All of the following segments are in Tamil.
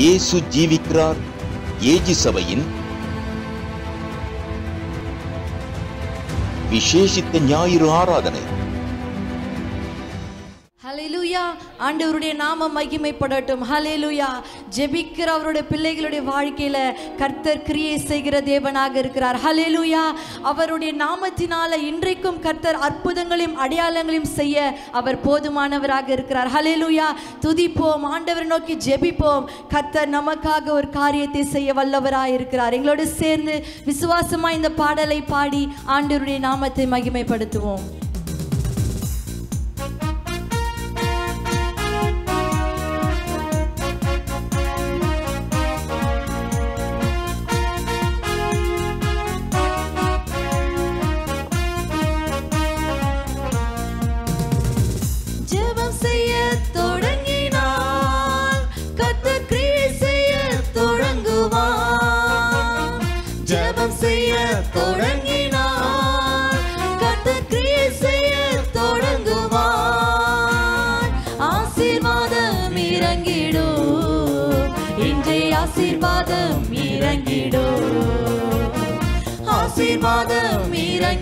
இயேசு ஜீவிக்கிறார் ஏஜி சபையின் விசேஷித்த ஞாயிறு ஆராதனை ஹலேலுயா ஆண்டவருடைய நாம மகிமைப்படட்டும் ஹலேலுயா ஜெபிக்கிற அவருடைய பிள்ளைகளுடைய வாழ்க்கையில் கர்த்தர் கிரியை செய்கிற தேவனாக இருக்கிறார் ஹலேலுயா அவருடைய நாமத்தினால இன்றைக்கும் கர்த்தர் அற்புதங்களையும் அடையாளங்களையும் செய்ய அவர் போதுமானவராக இருக்கிறார் ஹலேலுயா துதிப்போம் ஆண்டவரை நோக்கி ஜெபிப்போம் கர்த்தர் நமக்காக ஒரு காரியத்தை செய்ய வல்லவராக இருக்கிறார் எங்களோடு சேர்ந்து விசுவாசமாக இந்த பாடலை பாடி ஆண்டவருடைய நாமத்தை மகிமைப்படுத்துவோம்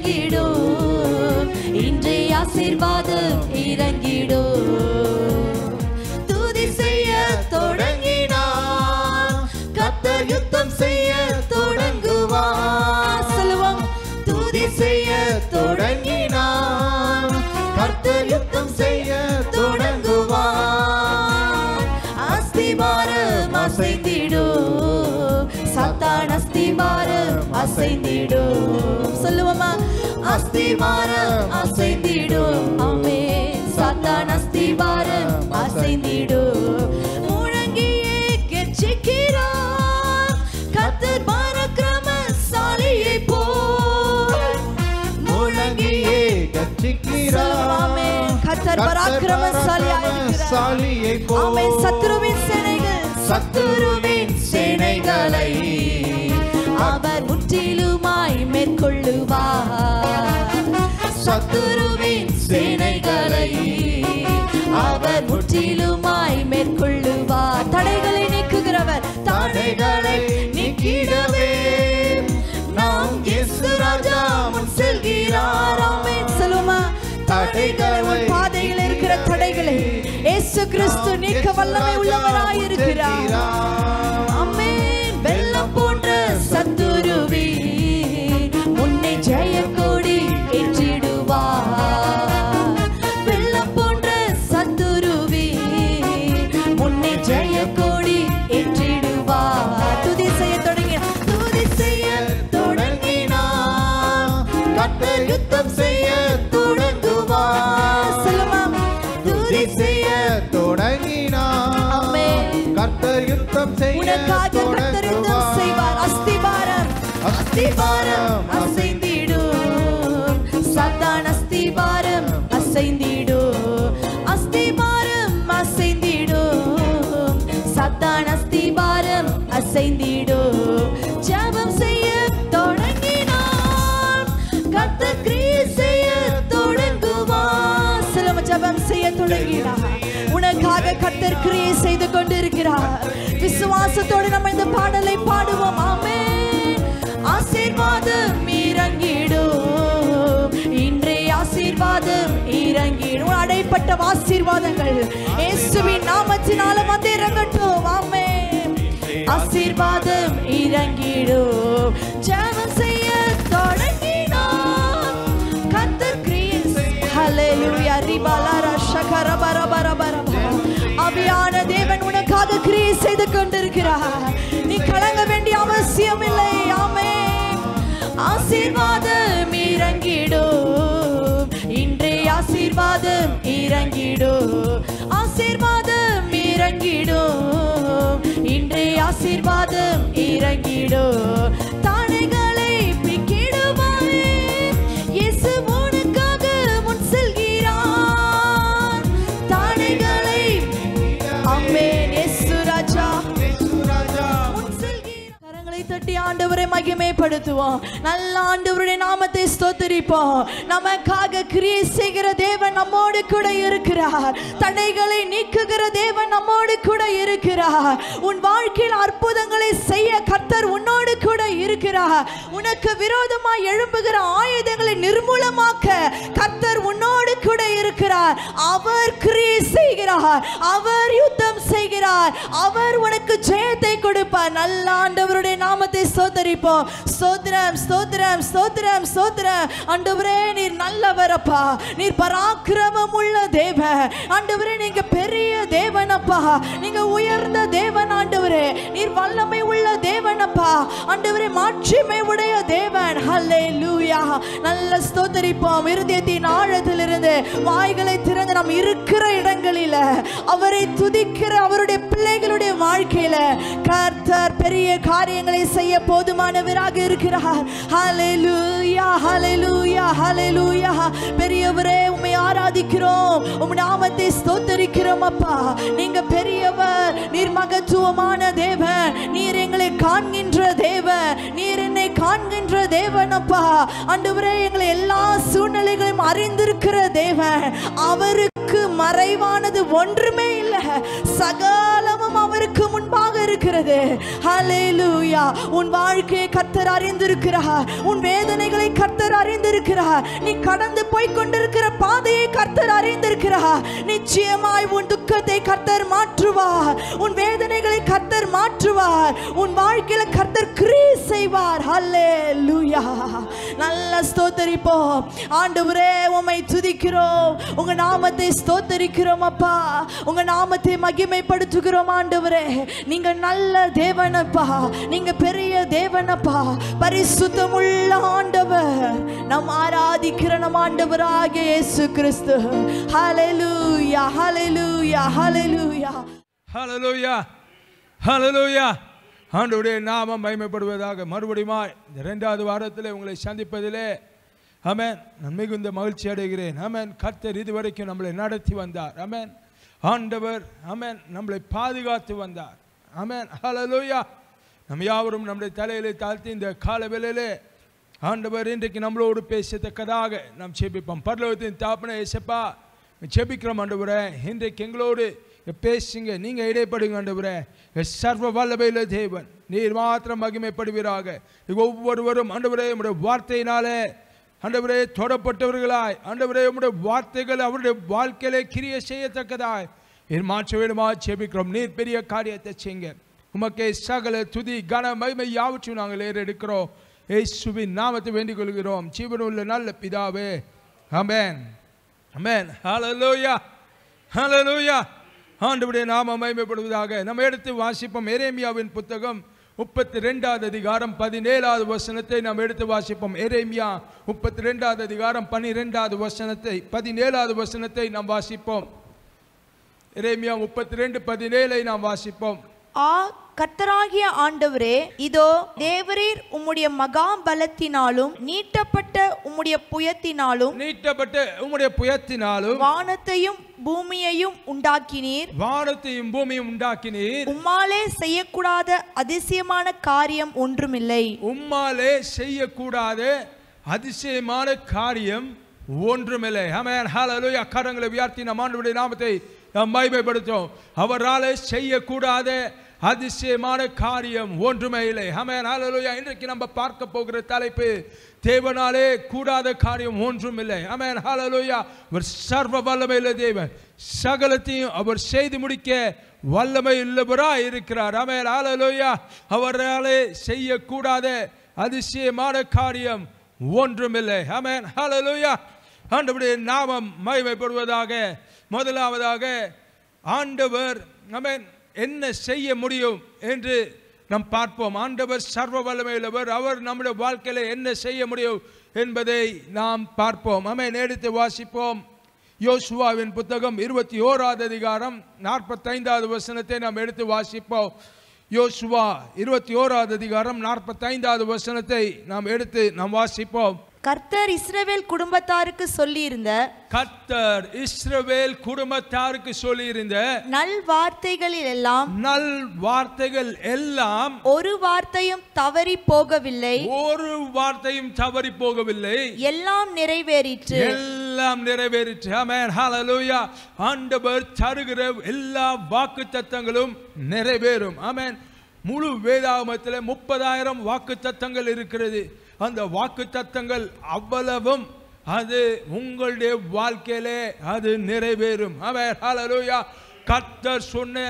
இறங்கிடும் இன்றைய ஆசீர்வாதம் இறங்கிடும் துதி செய்ய தொடங்கினான் கத்தர் யுத்தம் செய்ய தொடங்குவார் செல்வம் துதி செய்ய தொடங்கினான் கர்த்தர் யுத்தம் செய்ய தொடங்குவார் அஸ்திபாரம் அசைந்திடும் சத்தான் அஸ்திபாரம் அசைந்திடும் அஸ்திவார அசைந்திடும் ஆமே சாத்தான் அஸ்திவார அசைந்திடும் முழங்கியே கெச்சிக்கிறார் கத்தர் பரக்கிரம சாலியை போ முழங்கியே கெச்சிக்கிறார் கத்தர் பராக்கிரமசாலியை போய் சத்ருவின் சேனைகள் சத்ருவின் சேனைகளை குருவின் சேனைகளை அவர் முற்றிலுமாய் மேற்கொள்ளுவார் தடைகளை நீக்குகிறவர் தடைகளை நீக்கிடவே நாம் இயேசு ராஜா சொல்லுமா தடைகளை பாதையில் இருக்கிற தடைகளை ஏசு கிறிஸ்து நீக்க வல்லமை உள்ளவராய் இருக்கிறார் எங்களுக்காக கத்தரித்தம் செய்வார் அஸ்திபாரம் அஸ்திபாரம் அசைந்திடும் சத்தான் அஸ்திபாரம் அசைந்திடும் அஸ்திபாரம் அசைந்திடும் சத்தான் அஸ்திபாரம் அசைந்திடும் ஜபம் செய்ய தொடங்கினார் கத்த கிரீசைய தொடங்குவார் சிலம ஜபம் செய்ய தொடங்கினார் உனக்காக கத்தர் கிரியை செய்து இருக்கிறார் விசுவாசத்தோடு நம்ம இந்த பாடலை பாடுவோம் ஆமே ஆசீர்வாதம் இறங்கிடும் இன்றைய ஆசீர்வாதம் இறங்கிடும் அடைப்பட்ட ஆசீர்வாதங்கள் இயேசுவின் நாமத்தினால வந்து இறங்கட்டும் ஆமே ஆசீர்வாதம் இறங்கிடும் செய்து கொண்டிருக்கிறார் நீ கலங்க வேண்டிய அவசியம் இல்லை ஆமே ஆசீர்வாதம் இறங்கிடும் இன்றே ஆசீர்வாதம் இறங்கிடும் ஆசீர்வாதம் இறங்கிடும் இன்றே ஆசீர்வாதம் இறங்கிடும் ஆண்டவரை மகிமைப்படுத்துவோம் நல்ல ஆண்டவருடைய நாமத்தை ஸ்தோத்தரிப்போம் நமக்காக கிரியை செய்கிற தேவன் நம்மோடு கூட இருக்கிறார் தடைகளை நீக்குகிற தேவன் நம்மோடு கூட இருக்கிறார் உன் வாழ்க்கையில் அற்புதங்களை செய்ய கர்த்தர் உன்னோடு கூட இருக்கிறார் உனக்கு விரோதமாய் எழும்புகிற ஆயுதங்களை நிர்மூலமாக்க கத்தர் உன்னோடு கூட இருக்கிறார் அவர் கிரியை செய்கிறார் அவர் யுத்தம் செய்கிறார் அவர் உனக்கு ஜெயத்தை கொடுப்பார் நல்ல ஆண்டவருடைய நாமத்தை சோதரிப்போம் சோதரம் சோதரம் சோதரம் சோதரம் ஆண்டவரே நீர் நல்லவரப்பா நீர் பராக்கிரமம் உள்ள தேவ ஆண்டவரே நீங்க பெரிய தேவனப்பா நீங்க உயர்ந்த தேவன் ஆண்டவரே நீர் வல்லமை உள்ள தேவனப்பா ஆண்டவர் ஆண்டவரே மாட்சிமை உடைய தேவ ஹல்லே நல்ல ஸ்தோத்தரிப்போம் இருதயத்தின் ஆழத்திலிருந்து வாய்களை திறந்து நாம் இருக்கிற இடங்களில அவரை துதிக்கிற அவருடைய பிள்ளைகளுடைய வாழ்க்கையில கர்த்தர் பெரிய காரியங்களை செய்ய போதுமானவராக இருக்கிறார் ஹலே லூயா ஹலே லூயா ஹலே லூயா பெரியவரே உண்மை ஆராதிக்கிறோம் உம் நாமத்தை ஸ்தோத்தரிக்கிறோம் அப்பா நீங்க பெரியவர் நீர் மகத்துவமான தேவன் நீர் எங்களை காண்கின்ற தேவன் நீர் என்னை காண்கின்ற தேவன் காரணப்பா ஆண்டவரே எங்களை எல்லா சூழ்நிலைகளையும் அறிந்திருக்கிற தேவன் அவருக்கு மறைவானது ஒன்றுமே இல்லை சகலமும் அவருக்கு இருக்கிறது ஹலேலூயா உன் வாழ்க்கையை கத்தர் அறிந்திருக்கிறார் உன் வேதனைகளை கத்தர் அறிந்திருக்கிறார் நீ கடந்து போய் கொண்டிருக்கிற பாதையை கத்தர் அறிந்திருக்கிறார் நிச்சயமாய் உன் துக்கத்தை கத்தர் மாற்றுவார் உன் வேதனைகளை கத்தர் மாற்றுவார் உன் வாழ்க்கையில கர்த்தர் கிரீ செய்வார் ஹலே லூயா நல்ல ஸ்தோத்தரிப்போம் ஆண்டவரே உம்மை துதிக்கிறோம் உங்க நாமத்தை ஸ்தோத்தரிக்கிறோம் அப்பா உங்க நாமத்தை மகிமைப்படுத்துகிறோம் ஆண்டு நீங்கள் நல்ல தேவனப்பா நீங்க பெரிய தேவனப்பா பரிசுத்தமுள்ள ஆண்டவர் நம் ஆராதிக்கிற நம் ஆண்டவராக இயேசு கிறிஸ்து ஹalleluya hallelujah hallelujah hallelujah hallelujah ஆண்டவரே நாமம் மகிமைப்படுவதாக மறுபடியும் இரண்டாவது வாரத்திலே உங்களை சந்திப்பதிலே அமேன் நான் மிகுந்த மகிழ்ச்சி அடைகிறேன் அமேன் கர்த்தர் இதுவரைக்கும் நம்மளை நடத்தி வந்தார் அமேன் ஆண்டவர் அமேன் நம்மளை பாதுகாத்து வந்தார் ஆமேன் ஹலலூயா நம்ம யாவரும் நம்முடைய தலையிலே தாழ்த்தி இந்த கால வேலையிலே ஆண்டவர் இன்றைக்கு நம்மளோடு பேசத்தக்கதாக நாம் செபிப்போம் பரலோகத்தின் தாப்பனை ஏசப்பா செபிக்கிறோம் ஆண்டவரே இன்றைக்கு எங்களோடு பேசுங்க நீங்கள் இடைப்படுங்க ஆண்டவரே சர்வ வல்லபையில் தேவன் நீர் மாத்திரம் மகிமைப்படுவீராக ஒவ்வொருவரும் ஆண்டவரே நம்முடைய வார்த்தையினாலே ஆண்டவரே தொடப்பட்டவர்களாய் ஆண்டவரே உடைய வார்த்தைகள் அவருடைய வாழ்க்கையிலே கிரிய செய்யத்தக்கதாய் என் மாற்ற வேண்டுமா செபிக்கிறோம் நீர் பெரிய காரியத்தை செய்யுங்க உமக்கே சகல துதி கன மகிமை யாவற்றையும் நாங்கள் ஏறெடுக்கிறோம் ஏசுவின் நாமத்தை வேண்டிக் கொள்கிறோம் ஜீவனுள்ள நல்ல பிதாவே அமேன் அமேன் ஹலலூயா ஹலலூயா ஆண்டுபடிய நாம மகிமைப்படுவதாக நம்ம எடுத்து வாசிப்போம் எரேமியாவின் புத்தகம் முப்பத்தி ரெண்டாவது அதிகாரம் பதினேழாவது வசனத்தை நாம் எடுத்து வாசிப்போம் எரேமியா முப்பத்தி ரெண்டாவது அதிகாரம் பனிரெண்டாவது வசனத்தை பதினேழாவது வசனத்தை நாம் வாசிப்போம் எரேமியா முப்பத்தி ரெண்டு பதினேழை நாம் வாசிப்போம் ஆ கர்த்தராகிய ஆண்டவரே இதோ தேவரீர் உம்முடைய மகா பலத்தினாலும் நீட்டப்பட்ட உம்முடைய புயத்தினாலும் நீட்டப்பட்ட உம்முடைய புயத்தினாலும் வானத்தையும் பூமியையும் உண்டாக்கினீர் வானத்தையும் பூமியும் உண்டாக்கினீர் உம்மாலே செய்யக்கூடாத அதிசயமான காரியம் ஒன்றுமில்லை உம்மாலே செய்யக்கூடாத அதிசயமான காரியம் ஒன்றுமில்லை ஆமென் ஹalleluya கரங்களை உயர்த்தி நம் ஆண்டவருடைய நாமத்தை நாம் மைமைப்படுத்தும் அவரால் செய்யக்கூடாத அதிசயமான காரியம் ஒன்றுமே இல்லை ஹமேன் ஹalleluya இன்றைக்கு நம்ம பார்க்க போகிற தலைப்பு தேவனாலே கூடாத காரியம் ஒன்றும் இல்லை ஹமேன் ஹalleluya அவர் சர்வ வல்லமை இல்லை தேவன் சகலத்தையும் அவர் செய்து முடிக்க வல்லமை உள்ளவராய் இருக்கிறார் ஹமேன் ஹalleluya அவராலே செய்யக்கூடாத அதிசயமான காரியம் ஒன்றும் இல்லை ஹமேன் ஹalleluya ஆண்டவருடைய நாமம் மகிமைப்படுவதாக முதலாவதாக ஆண்டவர் நம்ம என்ன செய்ய முடியும் என்று நாம் பார்ப்போம் ஆண்டவர் சர்வ வல்லமையுள்ளவர் அவர் நம்முடைய வாழ்க்கையில் என்ன செய்ய முடியும் என்பதை நாம் பார்ப்போம் அமை எடுத்து வாசிப்போம் யோசுவாவின் புத்தகம் இருபத்தி ஓராவது அதிகாரம் நாற்பத்தைந்தாவது வசனத்தை நாம் எடுத்து வாசிப்போம் யோசுவா இருபத்தி ஓராவது அதிகாரம் நாற்பத்தைந்தாவது வசனத்தை நாம் எடுத்து நாம் வாசிப்போம் கர்த்தர் இஸ்ரவேல் குடும்பத்தாருக்கு சொல்லியிருந்த கர்த்தர் இஸ்ரவேல் குடும்பத்தாருக்கு சொல்லியிருந்த நல் வார்த்தைகளில் எல்லாம் நல் வார்த்தைகள் எல்லாம் ஒரு வார்த்தையும் தவறி போகவில்லை ஒரு வார்த்தையும் தவறி போகவில்லை எல்லாம் நிறைவேறிற்று எல்லாம் நிறைவேறிற்று ஆமென் ஹalleluya ஆண்டவர் தருகிற எல்லா வாக்கு தத்தங்களும் நிறைவேறும் ஆமென் முழு வேதாகமத்தில் முப்பதாயிரம் வாக்கு தத்தங்கள் இருக்கிறது அந்த வாக்கு தத்தங்கள் அவ்வளவும் அது உங்களுடைய வாழ்க்கையிலே அது நிறைவேறும் அவர் ஹலலூயா கத்தர் சொன்ன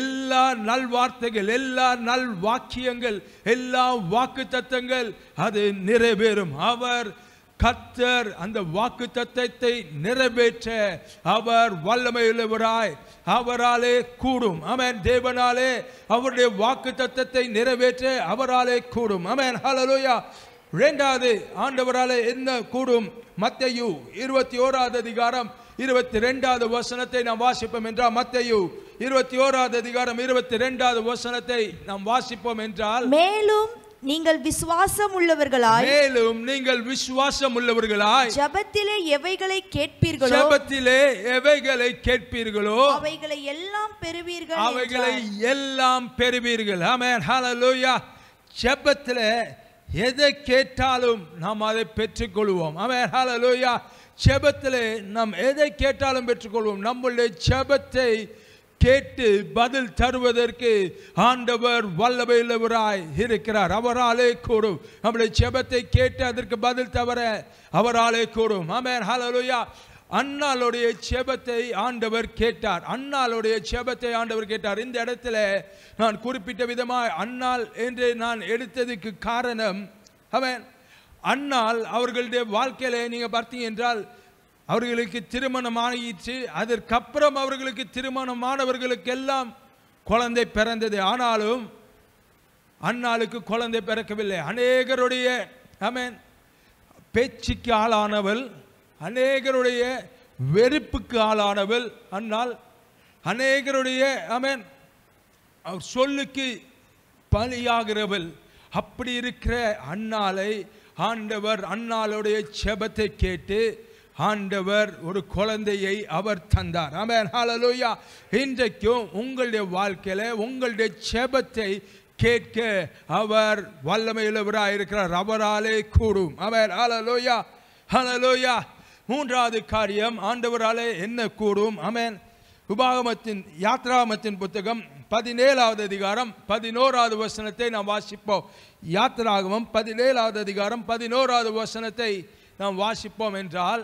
எல்லா நல்வார்த்தைகள் எல்லா நல் வாக்கியங்கள் எல்லா வாக்கு தத்தங்கள் அது நிறைவேறும் அவர் கத்தர் அந்த வாக்கு தத்தத்தை நிறைவேற்ற அவர் வல்லமையுள்ளவராய் அவராலே கூடும் அமேன் தேவனாலே அவருடைய வாக்கு தத்தத்தை நிறைவேற்ற அவராலே கூடும் அமேன் ஹலலோயா இரண்டாவது ஆண்டவரால் என்ன கூடும் மத்தையு இருபத்தி ஓராவது அதிகாரம் இருபத்தி ரெண்டாவது வசனத்தை நாம் வாசிப்போம் என்றால் மத்தையு இருபத்தி ஓராவது அதிகாரம் இருபத்தி ரெண்டாவது வசனத்தை நாம் வாசிப்போம் என்றால் மேலும் நீங்கள் விசுவாசம் உள்ளவர்களாய் மேலும் நீங்கள் விசுவாசம் உள்ளவர்களாய் ஜபத்திலே எவைகளை கேட்பீர்களோ ஜபத்திலே எவைகளை கேட்பீர்களோ அவைகளை எல்லாம் பெறுவீர்கள் அவைகளை எல்லாம் பெறுவீர்கள் ஆமே ஹalleluya ஜபத்திலே எதை கேட்டாலும் நாம் அதை பெற்றுக்கொள்வோம் அவன் ஹலலோயா செபத்தில் நாம் எதை கேட்டாலும் பெற்றுக்கொள்வோம் நம்முடைய செபத்தை கேட்டு பதில் தருவதற்கு ஆண்டவர் வல்லபையுள்ளவராய் இருக்கிறார் அவராலே கூடும் நம்முடைய செபத்தை கேட்டு அதற்கு பதில் தவிர அவராலே கூடும் அமேன் ஹலலுயா அண்ணாளுடைய செபத்தை ஆண்டவர் கேட்டார் அண்ணாளுடைய செபத்தை ஆண்டவர் கேட்டார் இந்த இடத்துல நான் குறிப்பிட்ட விதமாக அண்ணாள் என்று நான் எடுத்ததுக்கு காரணம் அவன் அண்ணால் அவர்களுடைய வாழ்க்கையில் நீங்கள் பார்த்தீங்க என்றால் அவர்களுக்கு திருமணம் ஆகிடுச்சு அதற்கப்புறம் அவர்களுக்கு திருமணம் ஆனவர்களுக்கெல்லாம் குழந்தை பிறந்தது ஆனாலும் அண்ணாளுக்கு குழந்தை பிறக்கவில்லை அநேகருடைய ஐ பேச்சுக்கு ஆளானவள் அநேகருடைய வெறுப்புக்கு ஆளானவள் அன்னால் அநேகருடைய அமேன் அவர் சொல்லுக்கு பலியாகிறவள் அப்படி இருக்கிற அன்னாலை ஆண்டவர் அன்னாளுடைய செபத்தை கேட்டு ஆண்டவர் ஒரு குழந்தையை அவர் தந்தார் ஆமேன் ஹாலலூயா இன்றைக்கும் உங்களுடைய வாழ்க்கையில் உங்களுடைய செபத்தை கேட்க அவர் வல்லமையுள்ளவராக இருக்கிறார் அவராலே கூடும் அவர் ஹலலோயா ஹலலோயா மூன்றாவது காரியம் ஆண்டவராலே என்ன கூடும் அமேன் உபாகமத்தின் யாத்ராமத்தின் புத்தகம் பதினேழாவது அதிகாரம் பதினோராவது வசனத்தை நாம் வாசிப்போம் யாத்ராகமம் பதினேழாவது அதிகாரம் பதினோராவது வசனத்தை நாம் வாசிப்போம் என்றால்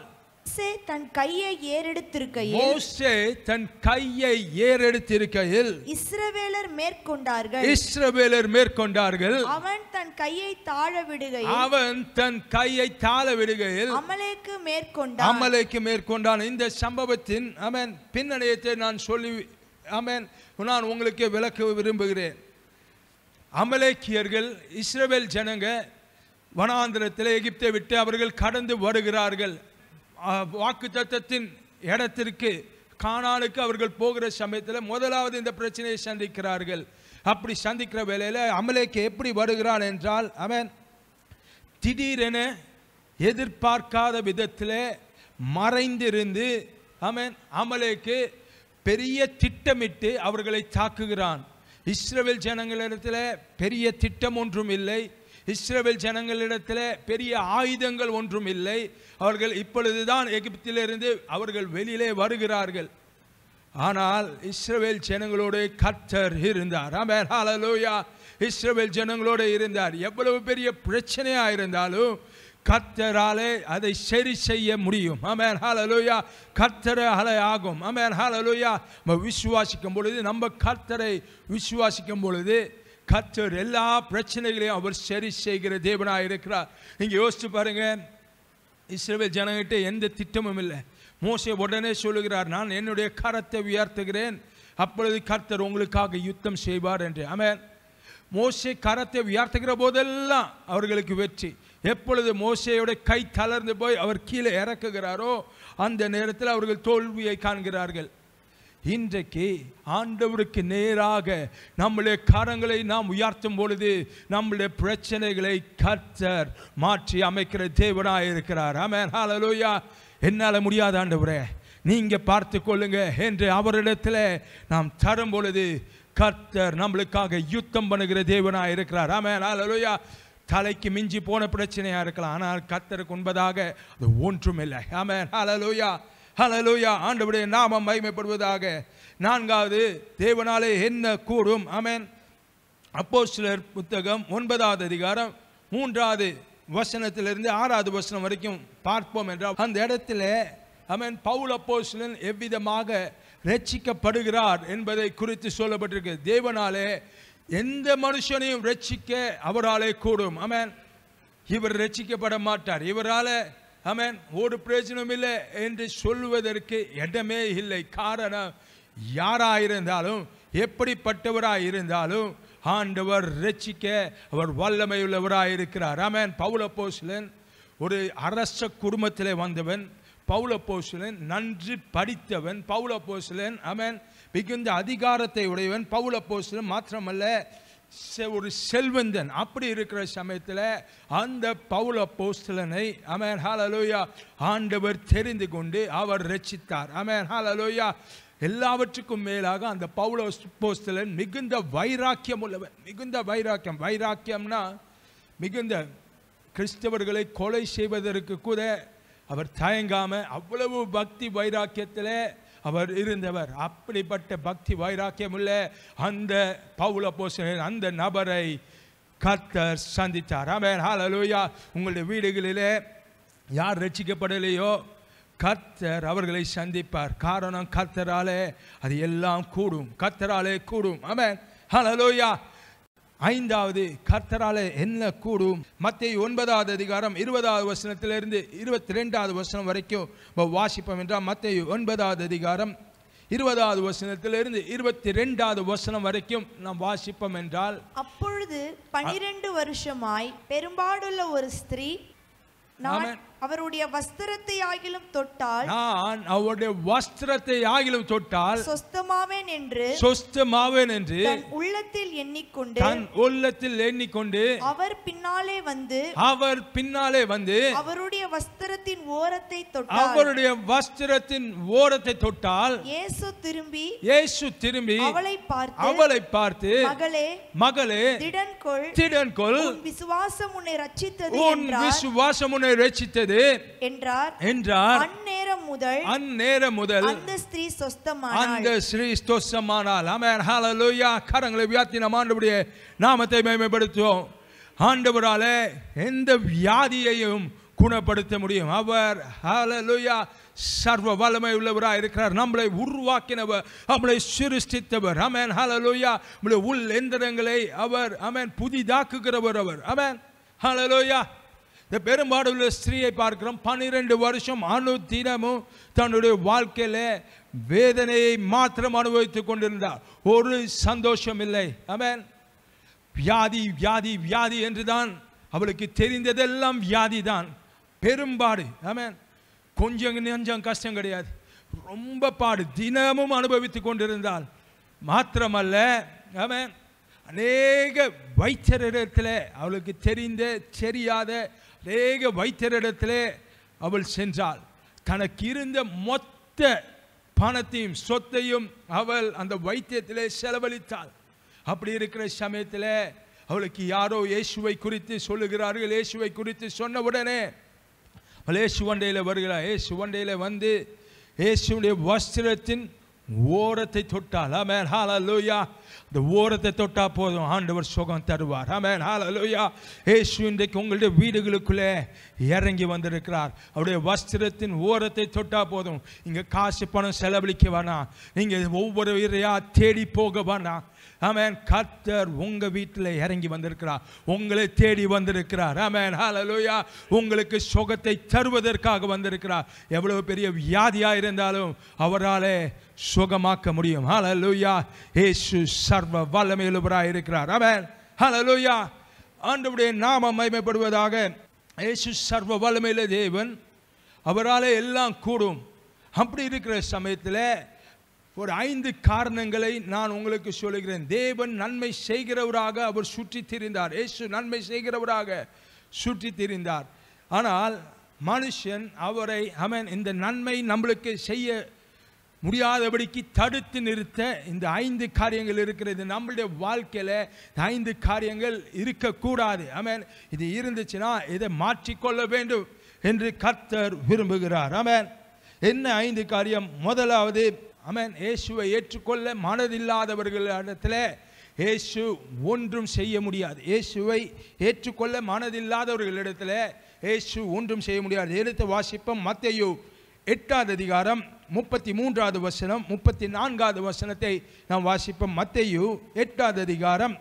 மோசே தன் கையை ஏறெடுத்திருக்கையில் மோசே தன் கையை ஏறெடுத்திருக்கையில் இஸ்ரவேலர் மேற்கொண்டார்கள் இஸ்ரவேலர் மேற்கொண்டார்கள் அவன் தன் கையை தாழ விடுகையில் அவன் தன் கையை தாழ விடுகையில் அமலேக்கு மேற்கொண்டான் அமலேக்கு மேற்கொண்டான் இந்த சம்பவத்தின் அவன் பின்னடையத்தை நான் சொல்லி அவன் நான் உங்களுக்கு விளக்க விரும்புகிறேன் அமலேக்கியர்கள் இஸ்ரவேல் ஜனங்க வனாந்திரத்தில் எகிப்தை விட்டு அவர்கள் கடந்து வருகிறார்கள் வாக்குத்தத்தத்தின் இடத்திற்கு காணாலுக்கு அவர்கள் போகிற சமயத்தில் முதலாவது இந்த பிரச்சனையை சந்திக்கிறார்கள் அப்படி சந்திக்கிற வேலையில் அமலேக்கு எப்படி வருகிறான் என்றால் அவன் திடீரென எதிர்பார்க்காத விதத்தில் மறைந்திருந்து அவன் அமலேக்கு பெரிய திட்டமிட்டு அவர்களை தாக்குகிறான் இஸ்ரேல் ஜனங்களிடத்தில் பெரிய திட்டம் ஒன்றும் இல்லை இஸ்ரேவேல் ஜனங்களிடத்தில் பெரிய ஆயுதங்கள் ஒன்றும் இல்லை அவர்கள் இப்பொழுதுதான் எகிப்திலிருந்து அவர்கள் வெளியிலே வருகிறார்கள் ஆனால் இஸ்ரேல் ஜனங்களோட கத்தர் இருந்தார் ஆமேன் இஸ்ரேவேல் இஸ்ரேல் ஜனங்களோடு இருந்தார் எவ்வளவு பெரிய பிரச்சனையாக இருந்தாலும் கத்தராலே அதை சரி செய்ய முடியும் அமேன் ஹாலலூயா கத்தரை அலை ஆகும் அமேன் ஹாலலூயா நம்ம விசுவாசிக்கும் பொழுது நம்ம கத்தரை விசுவாசிக்கும் பொழுது கத்தர் எல்லா பிரச்சனைகளையும் அவர் சரி செய்கிற தேவனாக இருக்கிறார் நீங்கள் யோசித்து பாருங்கள் இஸ்ரேல் ஜனங்கிட்ட எந்த திட்டமும் இல்லை மோசை உடனே சொல்லுகிறார் நான் என்னுடைய கரத்தை உயர்த்துகிறேன் அப்பொழுது கர்த்தர் உங்களுக்காக யுத்தம் செய்வார் என்று அவன் மோசை கரத்தை உயர்த்துகிற போதெல்லாம் அவர்களுக்கு வெற்றி எப்பொழுது மோசையோட கை தளர்ந்து போய் அவர் கீழே இறக்குகிறாரோ அந்த நேரத்தில் அவர்கள் தோல்வியை காண்கிறார்கள் இன்றைக்கு ஆண்டவருக்கு நேராக நம்முடைய கரங்களை நாம் உயர்த்தும் பொழுது நம்முடைய பிரச்சனைகளை கர்த்தர் மாற்றி அமைக்கிற தேவனாக இருக்கிறார் ஆமாம் ஹாலலூயா என்னால் முடியாத ஆண்டவரே நீங்கள் பார்த்து கொள்ளுங்க என்று அவரிடத்தில் நாம் தரும் பொழுது கர்த்தர் நம்மளுக்காக யுத்தம் பண்ணுகிற தேவனாக இருக்கிறார் ஆமாம் ஹாலலூயா தலைக்கு மிஞ்சி போன பிரச்சனையாக இருக்கலாம் ஆனால் கர்த்தருக்கு உண்பதாக அது ஒன்றும் இல்லை ஆமாம் ஹலலூயா ஆண்டவுடைய நாமம் மகிமைப்படுவதாக நான்காவது தேவனாலே என்ன கூடும் அமேன் அப்போ சிலர் புத்தகம் ஒன்பதாவது அதிகாரம் மூன்றாவது வசனத்திலிருந்து ஆறாவது வசனம் வரைக்கும் பார்ப்போம் என்றால் அந்த இடத்துல அமேன் பவுல் சிலன் எவ்விதமாக ரட்சிக்கப்படுகிறார் என்பதை குறித்து சொல்லப்பட்டிருக்கு தேவனாலே எந்த மனுஷனையும் ரட்சிக்க அவராலே கூடும் அமேன் இவர் ரட்சிக்கப்பட மாட்டார் இவரால் அமேன் ஒரு பிரயோஜனம் இல்லை என்று சொல்வதற்கு இடமே இல்லை காரணம் யாராயிருந்தாலும் எப்படிப்பட்டவராக இருந்தாலும் ஆண்டவர் ரசிக்க அவர் வல்லமை உள்ளவராக இருக்கிறார் அமேன் பவுல போஸ்லன் ஒரு அரச குடும்பத்தில் வந்தவன் பவுல போஸ்லன் நன்றி படித்தவன் பவுல போஸ்லன் ஆமேன் மிகுந்த அதிகாரத்தை உடையவன் பவுல போஸ்லன் மாத்திரமல்ல ஒரு செல்வந்தன் அப்படி இருக்கிற சமயத்தில் அந்த பவுல போஸ்தலனை அமேன் ஹாலலோயா ஆண்டவர் தெரிந்து கொண்டு அவர் ரச்சித்தார் அமேன் ஹாலலோயா எல்லாவற்றுக்கும் மேலாக அந்த பவுல போஸ்தலன் மிகுந்த வைராக்கியம் உள்ளவர் மிகுந்த வைராக்கியம் வைராக்கியம்னா மிகுந்த கிறிஸ்தவர்களை கொலை செய்வதற்கு கூட அவர் தயங்காமல் அவ்வளவு பக்தி வைராக்கியத்தில் அவர் இருந்தவர் அப்படிப்பட்ட பக்தி வைராக்கியம் உள்ள அந்த பவுல போசனர் அந்த நபரை கத்தர் சந்தித்தார் அவர் ஹாலலூயா உங்களுடைய வீடுகளிலே யார் ரட்சிக்கப்படலையோ கத்தர் அவர்களை சந்திப்பார் காரணம் கத்தராலே அது எல்லாம் கூடும் கத்தராலே கூடும் அவன் ஹலலோயா ஐந்தாவது கர்த்தரால என்ன கூடும் மத்திய ஒன்பதாவது அதிகாரம் இருபதாவது வசனத்திலிருந்து இருபத்தி ரெண்டாவது வசனம் வரைக்கும் வாசிப்போம் என்றால் மத்திய ஒன்பதாவது அதிகாரம் இருபதாவது வசனத்திலிருந்து இருபத்தி ரெண்டாவது வசனம் வரைக்கும் நாம் வாசிப்போம் என்றால் அப்பொழுது பனிரெண்டு வருஷமாய் பெரும்பாடுள்ள ஒரு ஸ்திரீ நான் அவருடைய வஸ்திரத்தை ஆகிலும் தொட்டால் நான் அவருடைய வஸ்திரத்தை ஆகிலும் தொட்டால் சொஸ்தமாவேன் என்று சொஸ்தமாவேன் என்று தன் உள்ளத்தில் எண்ணிக்கொண்டு தன் உள்ளத்தில் எண்ணிக்கொண்டு அவர் பின்னாலே வந்து அவர் பின்னாலே வந்து அவருடைய வஸ்திரத்தின் ஓரத்தை தொட்டால் அவருடைய வஸ்திரத்தின் ஓரத்தை தொட்டால் இயேசு திரும்பி இயேசு திரும்பி அவளை பார்த்து அவளை பார்த்து மகளே மகளே திடன்கொள் திடன்கொள் விசுவாசம் உன்னை ரட்சித்தது உன் விசுவாசம் உன்னை ரட்சித்தது வந்தது என்றார் என்றார் அந்நேரம் முதல் அந்நேரம் முதல் அந்த ஸ்திரீ சொஸ்தமானால் அந்த ஸ்திரீ சொஸ்தமானால் ஆமென் ஹalleluya கரங்களை வியாதி நாம் ஆண்டவருடைய நாமத்தை மேம்படுத்துவோம் ஆண்டவராலே எந்த வியாதியையும் குணப்படுத்த முடியும் அவர் ஹalleluya சர்வ வல்லமை உள்ளவராக இருக்கிறார் நம்மளை உருவாக்கினவர் நம்மளை சிருஷ்டித்தவர் அமேன் ஹலலோயா நம்முடைய உள் எந்திரங்களை அவர் அமேன் புதிதாக்குகிறவர் அவர் அமேன் ஹலலோயா இந்த பெரும்பாடுள்ள ஸ்திரீயை பார்க்கிறோம் பன்னிரெண்டு வருஷம் அணு தினமும் தன்னுடைய வாழ்க்கையில் வேதனையை மாத்திரம் அனுபவித்துக் கொண்டிருந்தார் ஒரு சந்தோஷம் இல்லை அவன் வியாதி வியாதி வியாதி என்றுதான் அவளுக்கு தெரிந்ததெல்லாம் வியாதி தான் பெரும்பாடு ஆமேன் கொஞ்சம் நெஞ்சம் கஷ்டம் கிடையாது ரொம்ப பாடு தினமும் அனுபவித்து கொண்டிருந்தால் மாத்திரமல்ல ஆமேன் அநேக வைத்தியரிடத்தில் அவளுக்கு தெரிந்த தெரியாத அநேக வைத்தியரிடத்திலே அவள் சென்றாள் தனக்கு இருந்த மொத்த பணத்தையும் சொத்தையும் அவள் அந்த வைத்தியத்திலே செலவழித்தாள் அப்படி இருக்கிற சமயத்தில் அவளுக்கு யாரோ இயேசுவை குறித்து சொல்லுகிறார்கள் இயேசுவை குறித்து சொன்ன உடனே அவள் இயேசு வண்டையில் வருகிறாள் இயேசு வண்டையில் வந்து இயேசுடைய வஸ்திரத்தின் ஓரத்தை தொட்டால் அமேன் ஹாலலூயா இந்த ஓரத்தை தொட்டால் போதும் ஆண்டவர் சுகம் தருவார் அமேன் ஹாலலூயா ஏசு இன்றைக்கு உங்களுடைய வீடுகளுக்குள்ளே இறங்கி வந்திருக்கிறார் அவருடைய வஸ்திரத்தின் ஓரத்தை தொட்டால் போதும் இங்கே காசு பணம் செலவழிக்க வேணாம் நீங்கள் ஒவ்வொரு இறையாக தேடி போக வேணாம் அமேன் கத்தர் உங்கள் வீட்டில் இறங்கி வந்திருக்கிறார் உங்களை தேடி வந்திருக்கிறார் ஆமேன் ஹாலலூயா உங்களுக்கு சுகத்தை தருவதற்காக வந்திருக்கிறார் எவ்வளோ பெரிய வியாதியாக இருந்தாலும் அவராலே சுகமாக்க முடியும் ஹலலூயா ஏசு சர்வ வல்லமையிலுபராக இருக்கிறார் அவன் ஹலலுயா ஆண்டவுடைய நாம மைமைப்படுவதாக ஏசு சர்வ வல்லமையில தேவன் அவரால் எல்லாம் கூடும் அப்படி இருக்கிற சமயத்தில் ஒரு ஐந்து காரணங்களை நான் உங்களுக்கு சொல்கிறேன் தேவன் நன்மை செய்கிறவராக அவர் சுற்றி திரிந்தார் ஏசு நன்மை செய்கிறவராக சுற்றி திரிந்தார் ஆனால் மனுஷன் அவரை அவன் இந்த நன்மை நம்மளுக்கு செய்ய முடியாதபடிக்கு தடுத்து நிறுத்த இந்த ஐந்து காரியங்கள் இருக்கிறது நம்மளுடைய வாழ்க்கையில் ஐந்து காரியங்கள் இருக்கக்கூடாது ஆமேன் இது இருந்துச்சுன்னா இதை மாற்றிக்கொள்ள வேண்டும் என்று கர்த்தர் விரும்புகிறார் ஆமேன் என்ன ஐந்து காரியம் முதலாவது அமேன் இயேசுவை ஏற்றுக்கொள்ள மனதில்லாதவர்களிடத்தில் இயேசு ஒன்றும் செய்ய முடியாது இயேசுவை ஏற்றுக்கொள்ள மனதில்லாதவர்களிடத்தில் இயேசு ஒன்றும் செய்ய முடியாது எடுத்து வாசிப்போம் மத்தையோ எட்டாவது அதிகாரம் முப்பத்தி மூன்றாவது வசனம் முப்பத்தி நான்காவது வசனத்தை நாம் வாசிப்போம் மத்தையு எட்டாவது அதிகாரம்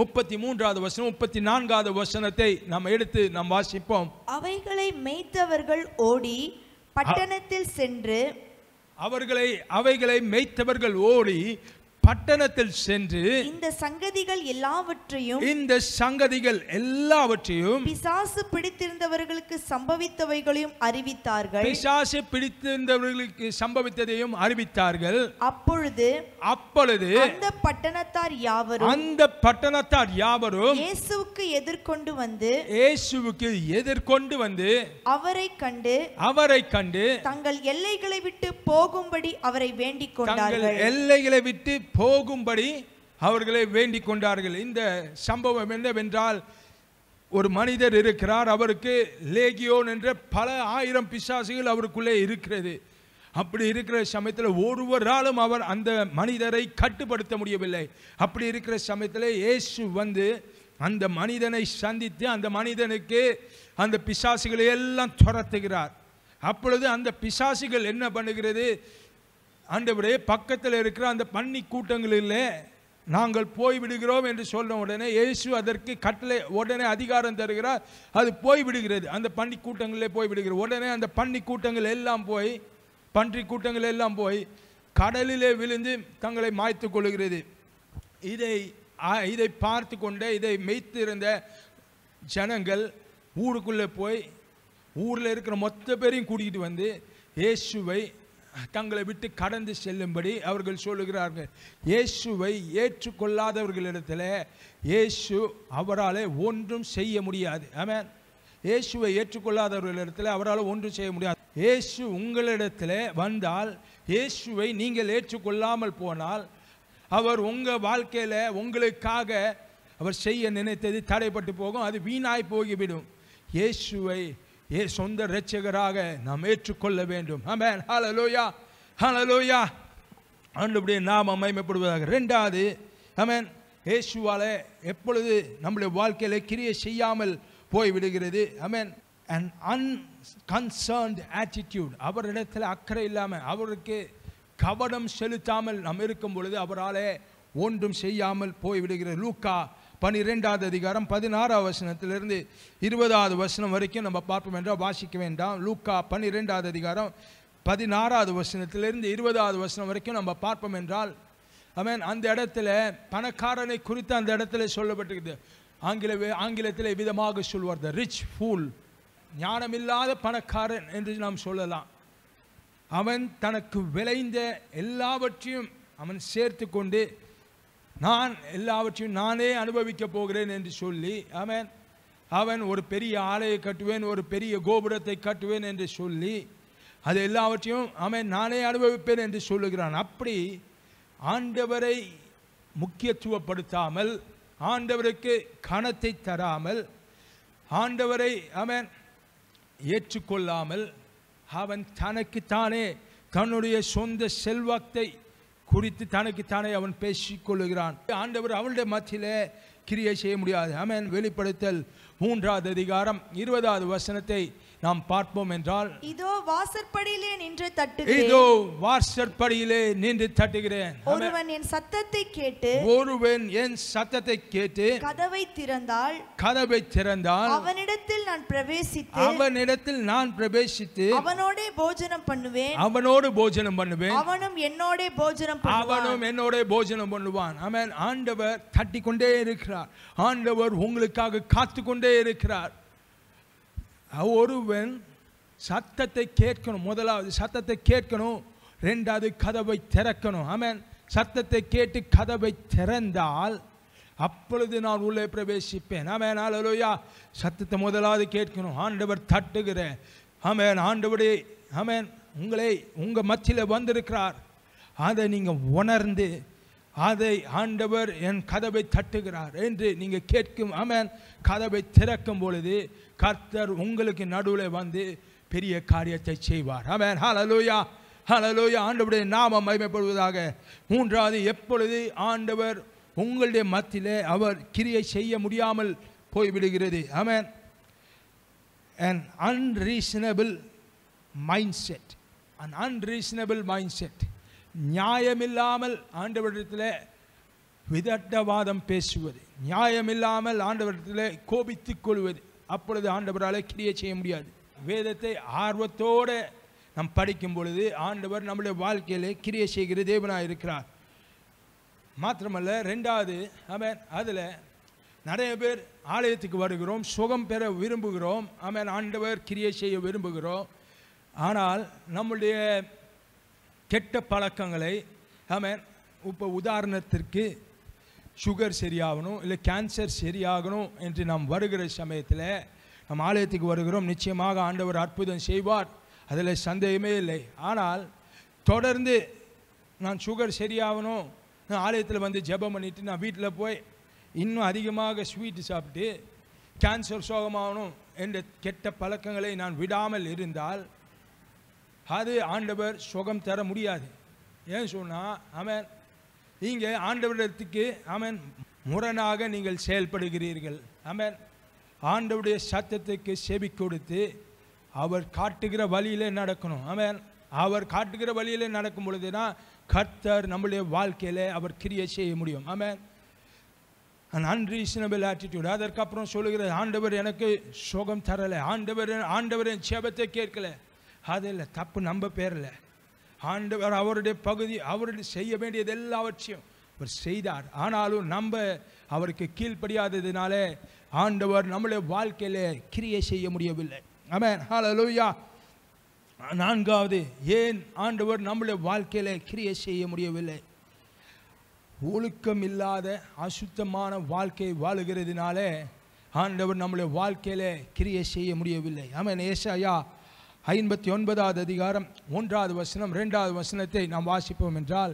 முப்பத்தி மூன்றாவது வசனம் முப்பத்தி நான்காவது வசனத்தை நாம் எடுத்து நாம் வாசிப்போம் அவைகளை மேய்த்தவர்கள் ஓடி பட்டணத்தில் சென்று அவர்களை அவைகளை மேய்த்தவர்கள் ஓடி பட்டணத்தில் சென்று இந்த சங்கதிகள் எல்லாவற்றையும் இந்த சங்கதிகள் எல்லாவற்றையும் பிசாசு பிடித்திருந்தவர்களுக்கு சம்பவித்தவைகளையும் அறிவித்தார்கள் பிசாசு பிடித்திருந்தவர்களுக்கு சம்பவித்ததையும் அறிவித்தார்கள் அப்பொழுது அப்பொழுது அந்த பட்டணத்தார் யாவரும் அந்த பட்டணத்தார் யாவரும் இயேசுவுக்கு எதிர்கொண்டு வந்து இயேசுவுக்கு எதிர்கொண்டு வந்து அவரை கண்டு அவரை கண்டு தங்கள் எல்லைகளை விட்டு போகும்படி அவரை வேண்டிக் கொண்டார்கள் எல்லைகளை விட்டு போகும்படி அவர்களை வேண்டிக் கொண்டார்கள் இந்த சம்பவம் என்னவென்றால் ஒரு மனிதர் இருக்கிறார் அவருக்கு லேகியோன் என்ற பல ஆயிரம் பிசாசுகள் அவருக்குள்ளே இருக்கிறது அப்படி இருக்கிற சமயத்தில் ஒருவராலும் அவர் அந்த மனிதரை கட்டுப்படுத்த முடியவில்லை அப்படி இருக்கிற சமயத்தில் இயேசு வந்து அந்த மனிதனை சந்தித்து அந்த மனிதனுக்கு அந்த பிசாசுகளை எல்லாம் துரத்துகிறார் அப்பொழுது அந்த பிசாசுகள் என்ன பண்ணுகிறது ஆண்டவரே பக்கத்தில் இருக்கிற அந்த பன்னி கூட்டங்களில் நாங்கள் போய்விடுகிறோம் என்று சொன்ன உடனே இயேசு அதற்கு கட்டளை உடனே அதிகாரம் தருகிறார் அது போய்விடுகிறது அந்த பன்னி கூட்டங்களிலே போய்விடுகிறது உடனே அந்த பன்னி கூட்டங்கள் எல்லாம் போய் பன்றி கூட்டங்கள் எல்லாம் போய் கடலிலே விழுந்து தங்களை மாய்த்து கொள்கிறது இதை இதை பார்த்து கொண்டே இதை மெய்த்திருந்த ஜனங்கள் ஊருக்குள்ளே போய் ஊரில் இருக்கிற மொத்த பேரையும் கூட்டிகிட்டு வந்து இயேசுவை தங்களை விட்டு கடந்து செல்லும்படி அவர்கள் சொல்லுகிறார்கள் இயேசுவை ஏற்றுக்கொள்ளாதவர்களிடத்தில் இயேசு அவரால் ஒன்றும் செய்ய முடியாது ஆமாம் இயேசுவை ஏற்றுக்கொள்ளாதவர்களிடத்தில் அவரால் ஒன்றும் செய்ய முடியாது இயேசு உங்களிடத்தில் வந்தால் இயேசுவை நீங்கள் ஏற்றுக்கொள்ளாமல் போனால் அவர் உங்கள் வாழ்க்கையில் உங்களுக்காக அவர் செய்ய நினைத்தது தடைப்பட்டு போகும் அது வீணாய் போகிவிடும் இயேசுவை ஏ சொந்த ரட்சகராக நாம் ஏற்றுக்கொள்ள வேண்டும் அமேன் ஹலலோயா ஹலலோயா ஆண்டுபடியே நாம் அமைமைப்படுவதாக ரெண்டாவது அமேன் ஏசுவால எப்பொழுது நம்முடைய வாழ்க்கையில் கிரியை செய்யாமல் போய்விடுகிறது அமேன் அண்ட் அன்கன்சர்ன்ட் ஆட்டிடியூட் அவரிடத்தில் அக்கறை இல்லாமல் அவருக்கு கவனம் செலுத்தாமல் நாம் இருக்கும் பொழுது அவரால் ஒன்றும் செய்யாமல் போய்விடுகிறது லூக்கா பனிரெண்டாவது அதிகாரம் பதினாறாவது வசனத்திலிருந்து இருபதாவது வசனம் வரைக்கும் நம்ம பார்ப்போம் என்றால் வாசிக்க வேண்டாம் லூக்கா பனிரெண்டாவது அதிகாரம் பதினாறாவது வசனத்திலிருந்து இருபதாவது வசனம் வரைக்கும் நம்ம பார்ப்போம் என்றால் அவன் அந்த இடத்துல பணக்காரனை குறித்து அந்த இடத்துல சொல்லப்பட்டிருக்குது ஆங்கில ஆங்கிலத்தில் விதமாக சொல்வார் த ரிச் ஃபூல் ஞானமில்லாத பணக்காரன் என்று நாம் சொல்லலாம் அவன் தனக்கு விளைந்த எல்லாவற்றையும் அவன் சேர்த்து கொண்டு நான் எல்லாவற்றையும் நானே அனுபவிக்கப் போகிறேன் என்று சொல்லி அவன் அவன் ஒரு பெரிய ஆலையை கட்டுவேன் ஒரு பெரிய கோபுரத்தை கட்டுவேன் என்று சொல்லி அது எல்லாவற்றையும் அவன் நானே அனுபவிப்பேன் என்று சொல்லுகிறான் அப்படி ஆண்டவரை முக்கியத்துவப்படுத்தாமல் ஆண்டவருக்கு கணத்தை தராமல் ஆண்டவரை அவன் ஏற்றுக்கொள்ளாமல் அவன் தனக்குத்தானே தன்னுடைய சொந்த செல்வாக்கை குறித்து தனக்கு தானே அவன் பேசிக்கொள்ளுகிறான் ஆண்டவர் அவளுடைய மத்தியிலே கிரியை செய்ய முடியாது அவன் வெளிப்படுத்தல் மூன்றாவது அதிகாரம் இருபதாவது வசனத்தை நாம் பார்ப்போம் என்றால் இதோ வாசற்படியிலே நின்று தட்டுகிறேன் இதோ வாசற்படியிலே நின்று தட்டுகிறேன் ஒருவன் என் சத்தத்தை கேட்டு ஒருவன் என் சத்தத்தை கேட்டு கதவை திறந்தால் கதவை திறந்தால் அவனிடத்தில் நான் பிரவேசித்து அவனிடத்தில் நான் பிரவேசித்து அவனோடே போஜனம் பண்ணுவேன் அவனோடு போஜனம் பண்ணுவேன் அவனும் என்னோட போஜனம் அவனும் என்னோட போஜனம் பண்ணுவான் அவன் ஆண்டவர் தட்டி கொண்டே இருக்கிறார் ஆண்டவர் உங்களுக்காக காத்து கொண்டே இருக்கிறார் ஒருவன் சத்தத்தை கேட்கணும் முதலாவது சத்தத்தை கேட்கணும் ரெண்டாவது கதவை திறக்கணும் ஆமன் சத்தத்தை கேட்டு கதவை திறந்தால் அப்பொழுது நான் உள்ளே பிரவேசிப்பேன் ஆமேன் அலலோயா சத்தத்தை முதலாவது கேட்கணும் ஆண்டவர் தட்டுகிறேன் ஆமேன் ஆண்டவடே ஆமேன் உங்களே உங்கள் மத்தியில் வந்திருக்கிறார் அதை நீங்கள் உணர்ந்து அதை ஆண்டவர் என் கதவை தட்டுகிறார் என்று நீங்கள் கேட்கும் அமன் கதவை திறக்கும் பொழுது கர்த்தர் உங்களுக்கு நடுவில் வந்து பெரிய காரியத்தை செய்வார் ஆமன் ஹலலூயா ஹலலூயா ஆண்டவருடைய நாமம் மகிமைப்படுவதாக மூன்றாவது எப்பொழுது ஆண்டவர் உங்களுடைய மத்தியில் அவர் கிரியை செய்ய முடியாமல் போய்விடுகிறது அமன் an unreasonable mindset an unreasonable mindset நியாயமில்லாமல் ஆண்டவரிடத்தில் விதட்டவாதம் பேசுவது நியாயமில்லாமல் ஆண்டவரிடத்தில் கோபித்துக் கொள்வது அப்பொழுது ஆண்டவரால் கிரியை செய்ய முடியாது வேதத்தை ஆர்வத்தோடு நாம் படிக்கும் பொழுது ஆண்டவர் நம்முடைய வாழ்க்கையில் கிரியை செய்கிற தேவனாக இருக்கிறார் மாத்திரமல்ல ரெண்டாவது அவன் அதில் நிறைய பேர் ஆலயத்துக்கு வருகிறோம் சுகம் பெற விரும்புகிறோம் அவன் ஆண்டவர் கிரியை செய்ய விரும்புகிறோம் ஆனால் நம்முடைய கெட்ட பழக்கங்களை ஆமாம் இப்போ உதாரணத்திற்கு சுகர் சரியாகணும் இல்லை கேன்சர் சரியாகணும் என்று நாம் வருகிற சமயத்தில் நம் ஆலயத்துக்கு வருகிறோம் நிச்சயமாக ஆண்டவர் அற்புதம் செய்வார் அதில் சந்தேகமே இல்லை ஆனால் தொடர்ந்து நான் சுகர் சரியாகணும் நான் ஆலயத்தில் வந்து ஜெபம் பண்ணிவிட்டு நான் வீட்டில் போய் இன்னும் அதிகமாக ஸ்வீட்டு சாப்பிட்டு கேன்சர் சோகமாகணும் என்ற கெட்ட பழக்கங்களை நான் விடாமல் இருந்தால் அது ஆண்டவர் சுகம் தர முடியாது ஏன் சொன்னால் அவன் நீங்கள் ஆண்டவரிடத்துக்கு அவன் முரணாக நீங்கள் செயல்படுகிறீர்கள் அவன் ஆண்டவுடைய சத்தத்துக்கு செவி கொடுத்து அவர் காட்டுகிற வழியிலே நடக்கணும் அவன் அவர் காட்டுகிற வழியிலே நடக்கும் பொழுது தான் கர்த்தர் நம்முடைய வாழ்க்கையில் அவர் கிரியை செய்ய முடியும் அவன் அன்ரீசனபிள் ஆட்டிடியூட் அதற்கப்புறம் சொல்லுகிற ஆண்டவர் எனக்கு சுகம் தரலை ஆண்டவர் ஆண்டவரின் செபத்தை கேட்கலை அது இல்லை தப்பு நம்ம பேரில் ஆண்டவர் அவருடைய பகுதி அவருடைய செய்ய வேண்டியது எல்லாவற்றையும் அவர் செய்தார் ஆனாலும் நம்ம அவருக்கு கீழ்ப்படியாததுனால ஆண்டவர் நம்முடைய வாழ்க்கையில் கிரியை செய்ய முடியவில்லை ஆமாம் ஹலோயா நான்காவது ஏன் ஆண்டவர் நம்மளே வாழ்க்கையில் கிரியை செய்ய முடியவில்லை ஒழுக்கம் இல்லாத அசுத்தமான வாழ்க்கை வாழுகிறதுனால ஆண்டவர் நம்முடைய வாழ்க்கையில் கிரியை செய்ய முடியவில்லை ஆமாம் ஏசாயா ஐம்பத்தி ஒன்பதாவது அதிகாரம் மூன்றாவது வசனம் ரெண்டாவது வசனத்தை நாம் வாசிப்போம் என்றால்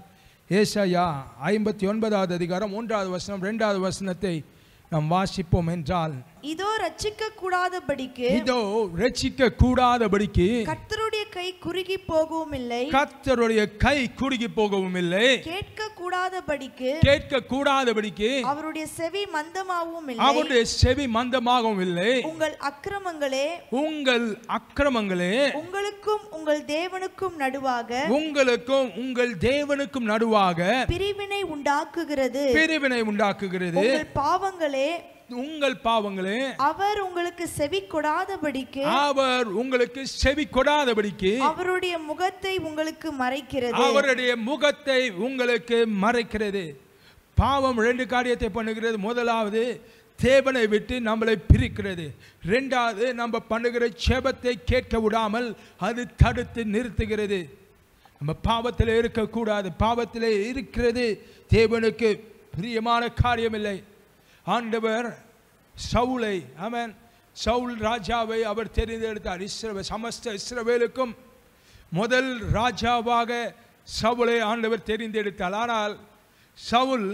ஏசாயா ஐம்பத்தி ஒன்பதாவது அதிகாரம் மூன்றாவது வசனம் ரெண்டாவது வசனத்தை நாம் வாசிப்போம் என்றால் இதோ ரட்சிக்க கூடாதபடிக்கு இதோ ரட்சிக்க கூடாதபடிக்கு கர்த்தருடைய கை குறுகி போகவும் இல்லை கர்த்தருடைய கை குறுகி போகவும் இல்லை கேட்க கூடாதபடிக்கு கேட்க கூடாதபடிக்கு அவருடைய செவி மந்தமாகவும் இல்லை அவருடைய செவி மந்தமாகவும் இல்லை உங்கள் அக்கிரமங்களே உங்கள் அக்கிரமங்களே உங்களுக்கும் உங்கள் தேவனுக்கும் நடுவாக உங்களுக்கும் உங்கள் தேவனுக்கும் நடுவாக பிரிவினை உண்டாக்குகிறது பிரிவினை உண்டாக்குகிறது உங்கள் பாவங்களே உங்கள் பாவங்களே அவர் உங்களுக்கு செவி கொடாதபடிக்கு அவர் உங்களுக்கு செவி கொடாதபடிக்கு அவருடைய முகத்தை உங்களுக்கு மறைக்கிறது அவருடைய முகத்தை உங்களுக்கு மறைக்கிறது பாவம் ரெண்டு காரியத்தை பண்ணுகிறது முதலாவது தேவனை விட்டு நம்மளை பிரிக்கிறது ரெண்டாவது நம்ம பண்ணுகிற சேபத்தை கேட்க விடாமல் அது தடுத்து நிறுத்துகிறது நம்ம பாவத்தில் இருக்கக்கூடாது பாவத்தில் இருக்கிறது தேவனுக்கு பிரியமான காரியமில்லை ஆண்டவர் சவுளை அவன் சவுல் ராஜாவை அவர் தெரிந்தெடுத்தார் இஸ்ரவே சமஸ்த இஸ்ரவேலுக்கும் முதல் ராஜாவாக சவுளை ஆண்டவர் தெரிந்தெடுத்தார் ஆனால் சவுல்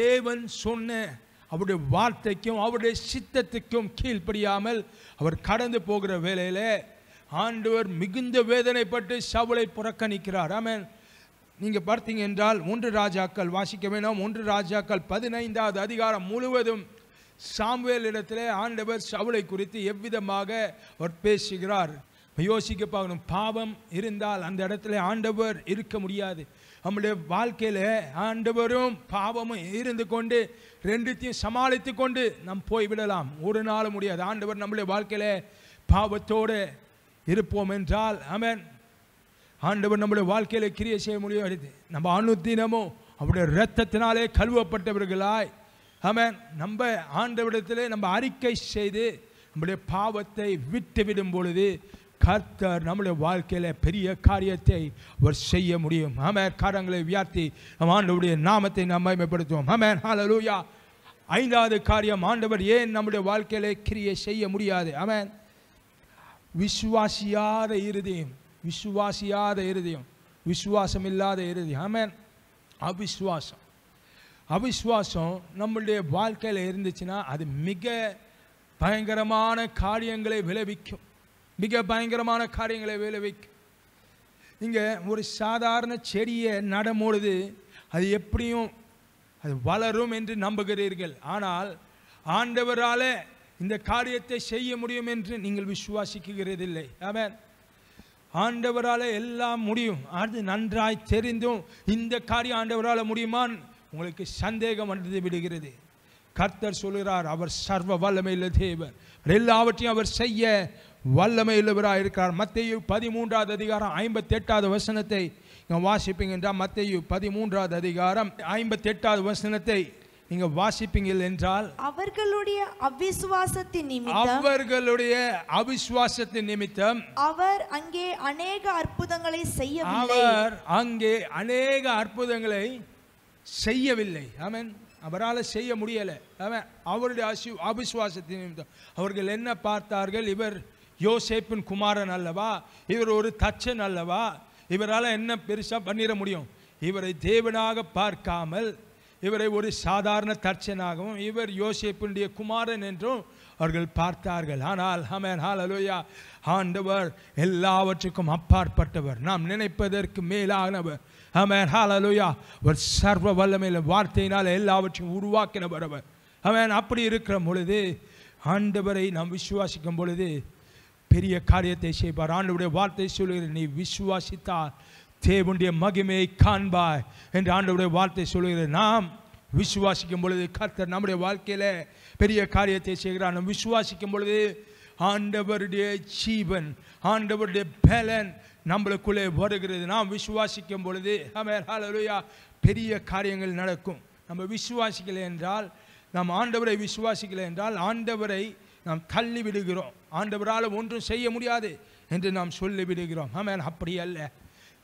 தேவன் சொன்ன அவருடைய வார்த்தைக்கும் அவருடைய சித்தத்துக்கும் கீழ்ப்படியாமல் அவர் கடந்து போகிற வேலையில் ஆண்டவர் மிகுந்த வேதனைப்பட்டு சவுளை புறக்கணிக்கிறார் ஆமேன் நீங்கள் பார்த்தீங்க என்றால் மூன்று ராஜாக்கள் வாசிக்க வேணும் மூன்று ராஜாக்கள் பதினைந்தாவது அதிகாரம் முழுவதும் சாம்வேல் இடத்துல ஆண்டவர் சவுளை குறித்து எவ்விதமாக அவர் பேசுகிறார் யோசிக்க பார்க்கணும் பாவம் இருந்தால் அந்த இடத்துல ஆண்டவர் இருக்க முடியாது நம்முடைய வாழ்க்கையில் ஆண்டவரும் பாவமும் இருந்து கொண்டு ரெண்டுத்தையும் சமாளித்து கொண்டு நம் போய்விடலாம் ஒரு நாளும் முடியாது ஆண்டவர் நம்முடைய வாழ்க்கையில் பாவத்தோடு இருப்போம் என்றால் அவன் ஆண்டவர் நம்முடைய வாழ்க்கையில் கிரியை செய்ய முடியும் அடித்து நம்ம அனுத்தினமும் அவருடைய ரத்தத்தினாலே கழுவப்பட்டவர்களாய் ஆமாம் நம்ம ஆண்டவரிடத்தில் நம்ம அறிக்கை செய்து நம்முடைய பாவத்தை விட்டு விடும் பொழுது கர்த்தர் நம்முடைய வாழ்க்கையில் பெரிய காரியத்தை அவர் செய்ய முடியும் ஆமாம் காரங்களை வியார்த்தி ஆண்டவருடைய நாமத்தை நாம் மயமைப்படுத்துவோம் ஆமாம் ஹாலலூயா ஐந்தாவது காரியம் ஆண்டவர் ஏன் நம்முடைய வாழ்க்கையில் கிரியை செய்ய முடியாது ஆமாம் விசுவாசியாத இறுதியும் விசுவாசியாத இருதயம் இல்லாத இருதயம் ஆமேன் அவிஸ்வாசம் அவிஸ்வாசம் நம்மளுடைய வாழ்க்கையில் இருந்துச்சுன்னா அது மிக பயங்கரமான காரியங்களை விளைவிக்கும் மிக பயங்கரமான காரியங்களை விளைவிக்கும் இங்கே ஒரு சாதாரண செடியை நடும்பொழுது அது எப்படியும் அது வளரும் என்று நம்புகிறீர்கள் ஆனால் ஆண்டவரால் இந்த காரியத்தை செய்ய முடியும் என்று நீங்கள் விசுவாசிக்கிறதில்லை ஆமாம் ஆண்டவரால் எல்லாம் முடியும் அது நன்றாய் தெரிந்தும் இந்த காரியம் ஆண்டவரால் முடியுமான் உங்களுக்கு சந்தேகம் வந்து விடுகிறது கர்த்தர் சொல்கிறார் அவர் சர்வ வல்லமையில் தேவர் எல்லாவற்றையும் அவர் செய்ய வல்லமை உள்ளவராக இருக்கிறார் மத்தையு பதிமூன்றாவது அதிகாரம் ஐம்பத்தெட்டாவது வசனத்தை வாசிப்பீங்க என்றால் மத்தையு பதிமூன்றாவது அதிகாரம் ஐம்பத்தெட்டாவது வசனத்தை நீங்க வாசிப்பீங்கள் என்றால் அவர்களுடைய அவிசுவாசத்தின் நிமித்தம் அவர்களுடைய அவிசுவாசத்தின் நிமித்தம் அவர் அங்கே அநேக அற்புதங்களை செய்யவில்லை அவர் அங்கே அநேக அற்புதங்களை செய்யவில்லை ஆமென் அவரால செய்ய முடியலை அவன் அவருடைய அவிசுவாசத்தின் நிமித்தம் அவர்கள் என்ன பார்த்தார்கள் இவர் யோசேப்பின் குமாரன் அல்லவா இவர் ஒரு தச்சன் அல்லவா இவரால் என்ன பெருசாக பண்ணிட முடியும் இவரை தேவனாக பார்க்காமல் இவரை ஒரு சாதாரண தர்ச்சனாகவும் இவர் யோசிப்புடைய குமாரன் என்றும் அவர்கள் பார்த்தார்கள் ஆனால் ஹமேன் ஹாலலோயா ஆண்டவர் எல்லாவற்றுக்கும் அப்பாற்பட்டவர் நாம் நினைப்பதற்கு மேலானவர் ஹமேன் ஹாலலோயா ஒரு சர்வ வல்லமையில் வார்த்தையினால் எல்லாவற்றையும் உருவாக்கினவர் அவர் அவன் அப்படி இருக்கிற பொழுது ஆண்டவரை நாம் விசுவாசிக்கும் பொழுது பெரிய காரியத்தை செய்வார் ஆண்டவுடைய வார்த்தை சொல்கிற நீ விசுவாசித்தால் தேவனுடைய மகிமையை காண்பாய் என்று ஆண்டவுடைய வார்த்தை சொல்கிறது நாம் விசுவாசிக்கும் பொழுது கர்த்தர் நம்முடைய வாழ்க்கையில் பெரிய காரியத்தை செய்கிறார் நம்ம விசுவாசிக்கும் பொழுது ஆண்டவருடைய ஜீவன் ஆண்டவருடைய பலன் நம்மளுக்குள்ளே வருகிறது நாம் விசுவாசிக்கும் பொழுது ஹாலலுயா பெரிய காரியங்கள் நடக்கும் நம்ம விசுவாசிக்கலை என்றால் நாம் ஆண்டவரை விசுவாசிக்கலை என்றால் ஆண்டவரை நாம் தள்ளி விடுகிறோம் ஆண்டவரால் ஒன்றும் செய்ய முடியாது என்று நாம் சொல்லிவிடுகிறோம் அமேன் அப்படி அல்ல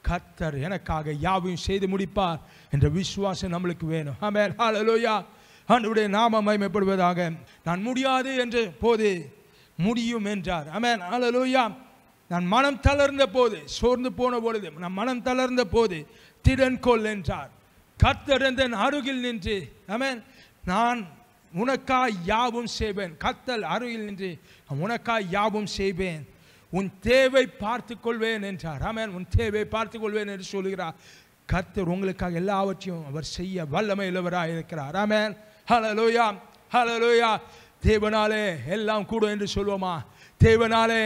கர்த்தர் எனக்காக யாவையும் செய்து முடிப்பார் என்ற விசுவாசம் நம்மளுக்கு வேணும் ஆமேல் ஹாலலோயா அன்றுடைய நாம மயமைப்படுவதாக நான் முடியாது என்று போது முடியும் என்றார் ஆமேன் ஹாலலோயா நான் மனம் தளர்ந்த போது சோர்ந்து போன பொழுது நான் மனம் தளர்ந்த போது திடன் என்றார் கர்த்தர் என்ற அருகில் நின்று ஆமேன் நான் உனக்கா யாவும் செய்வேன் கத்தல் அருகில் நின்று உனக்கா யாவும் செய்வேன் உன் தேவை பார்த்து கொள்வேன் என்றார் ஆமேன் உன் தேவை பார்த்து கொள்வேன் என்று சொல்கிறார் கர்த்தர் உங்களுக்காக எல்லாவற்றையும் அவர் செய்ய வல்லமை உள்ளவராக இருக்கிறார் ஆமேன் ஹலலோயா ஹலலோயா தேவனாலே எல்லாம் கூடும் என்று சொல்வோமா தேவனாலே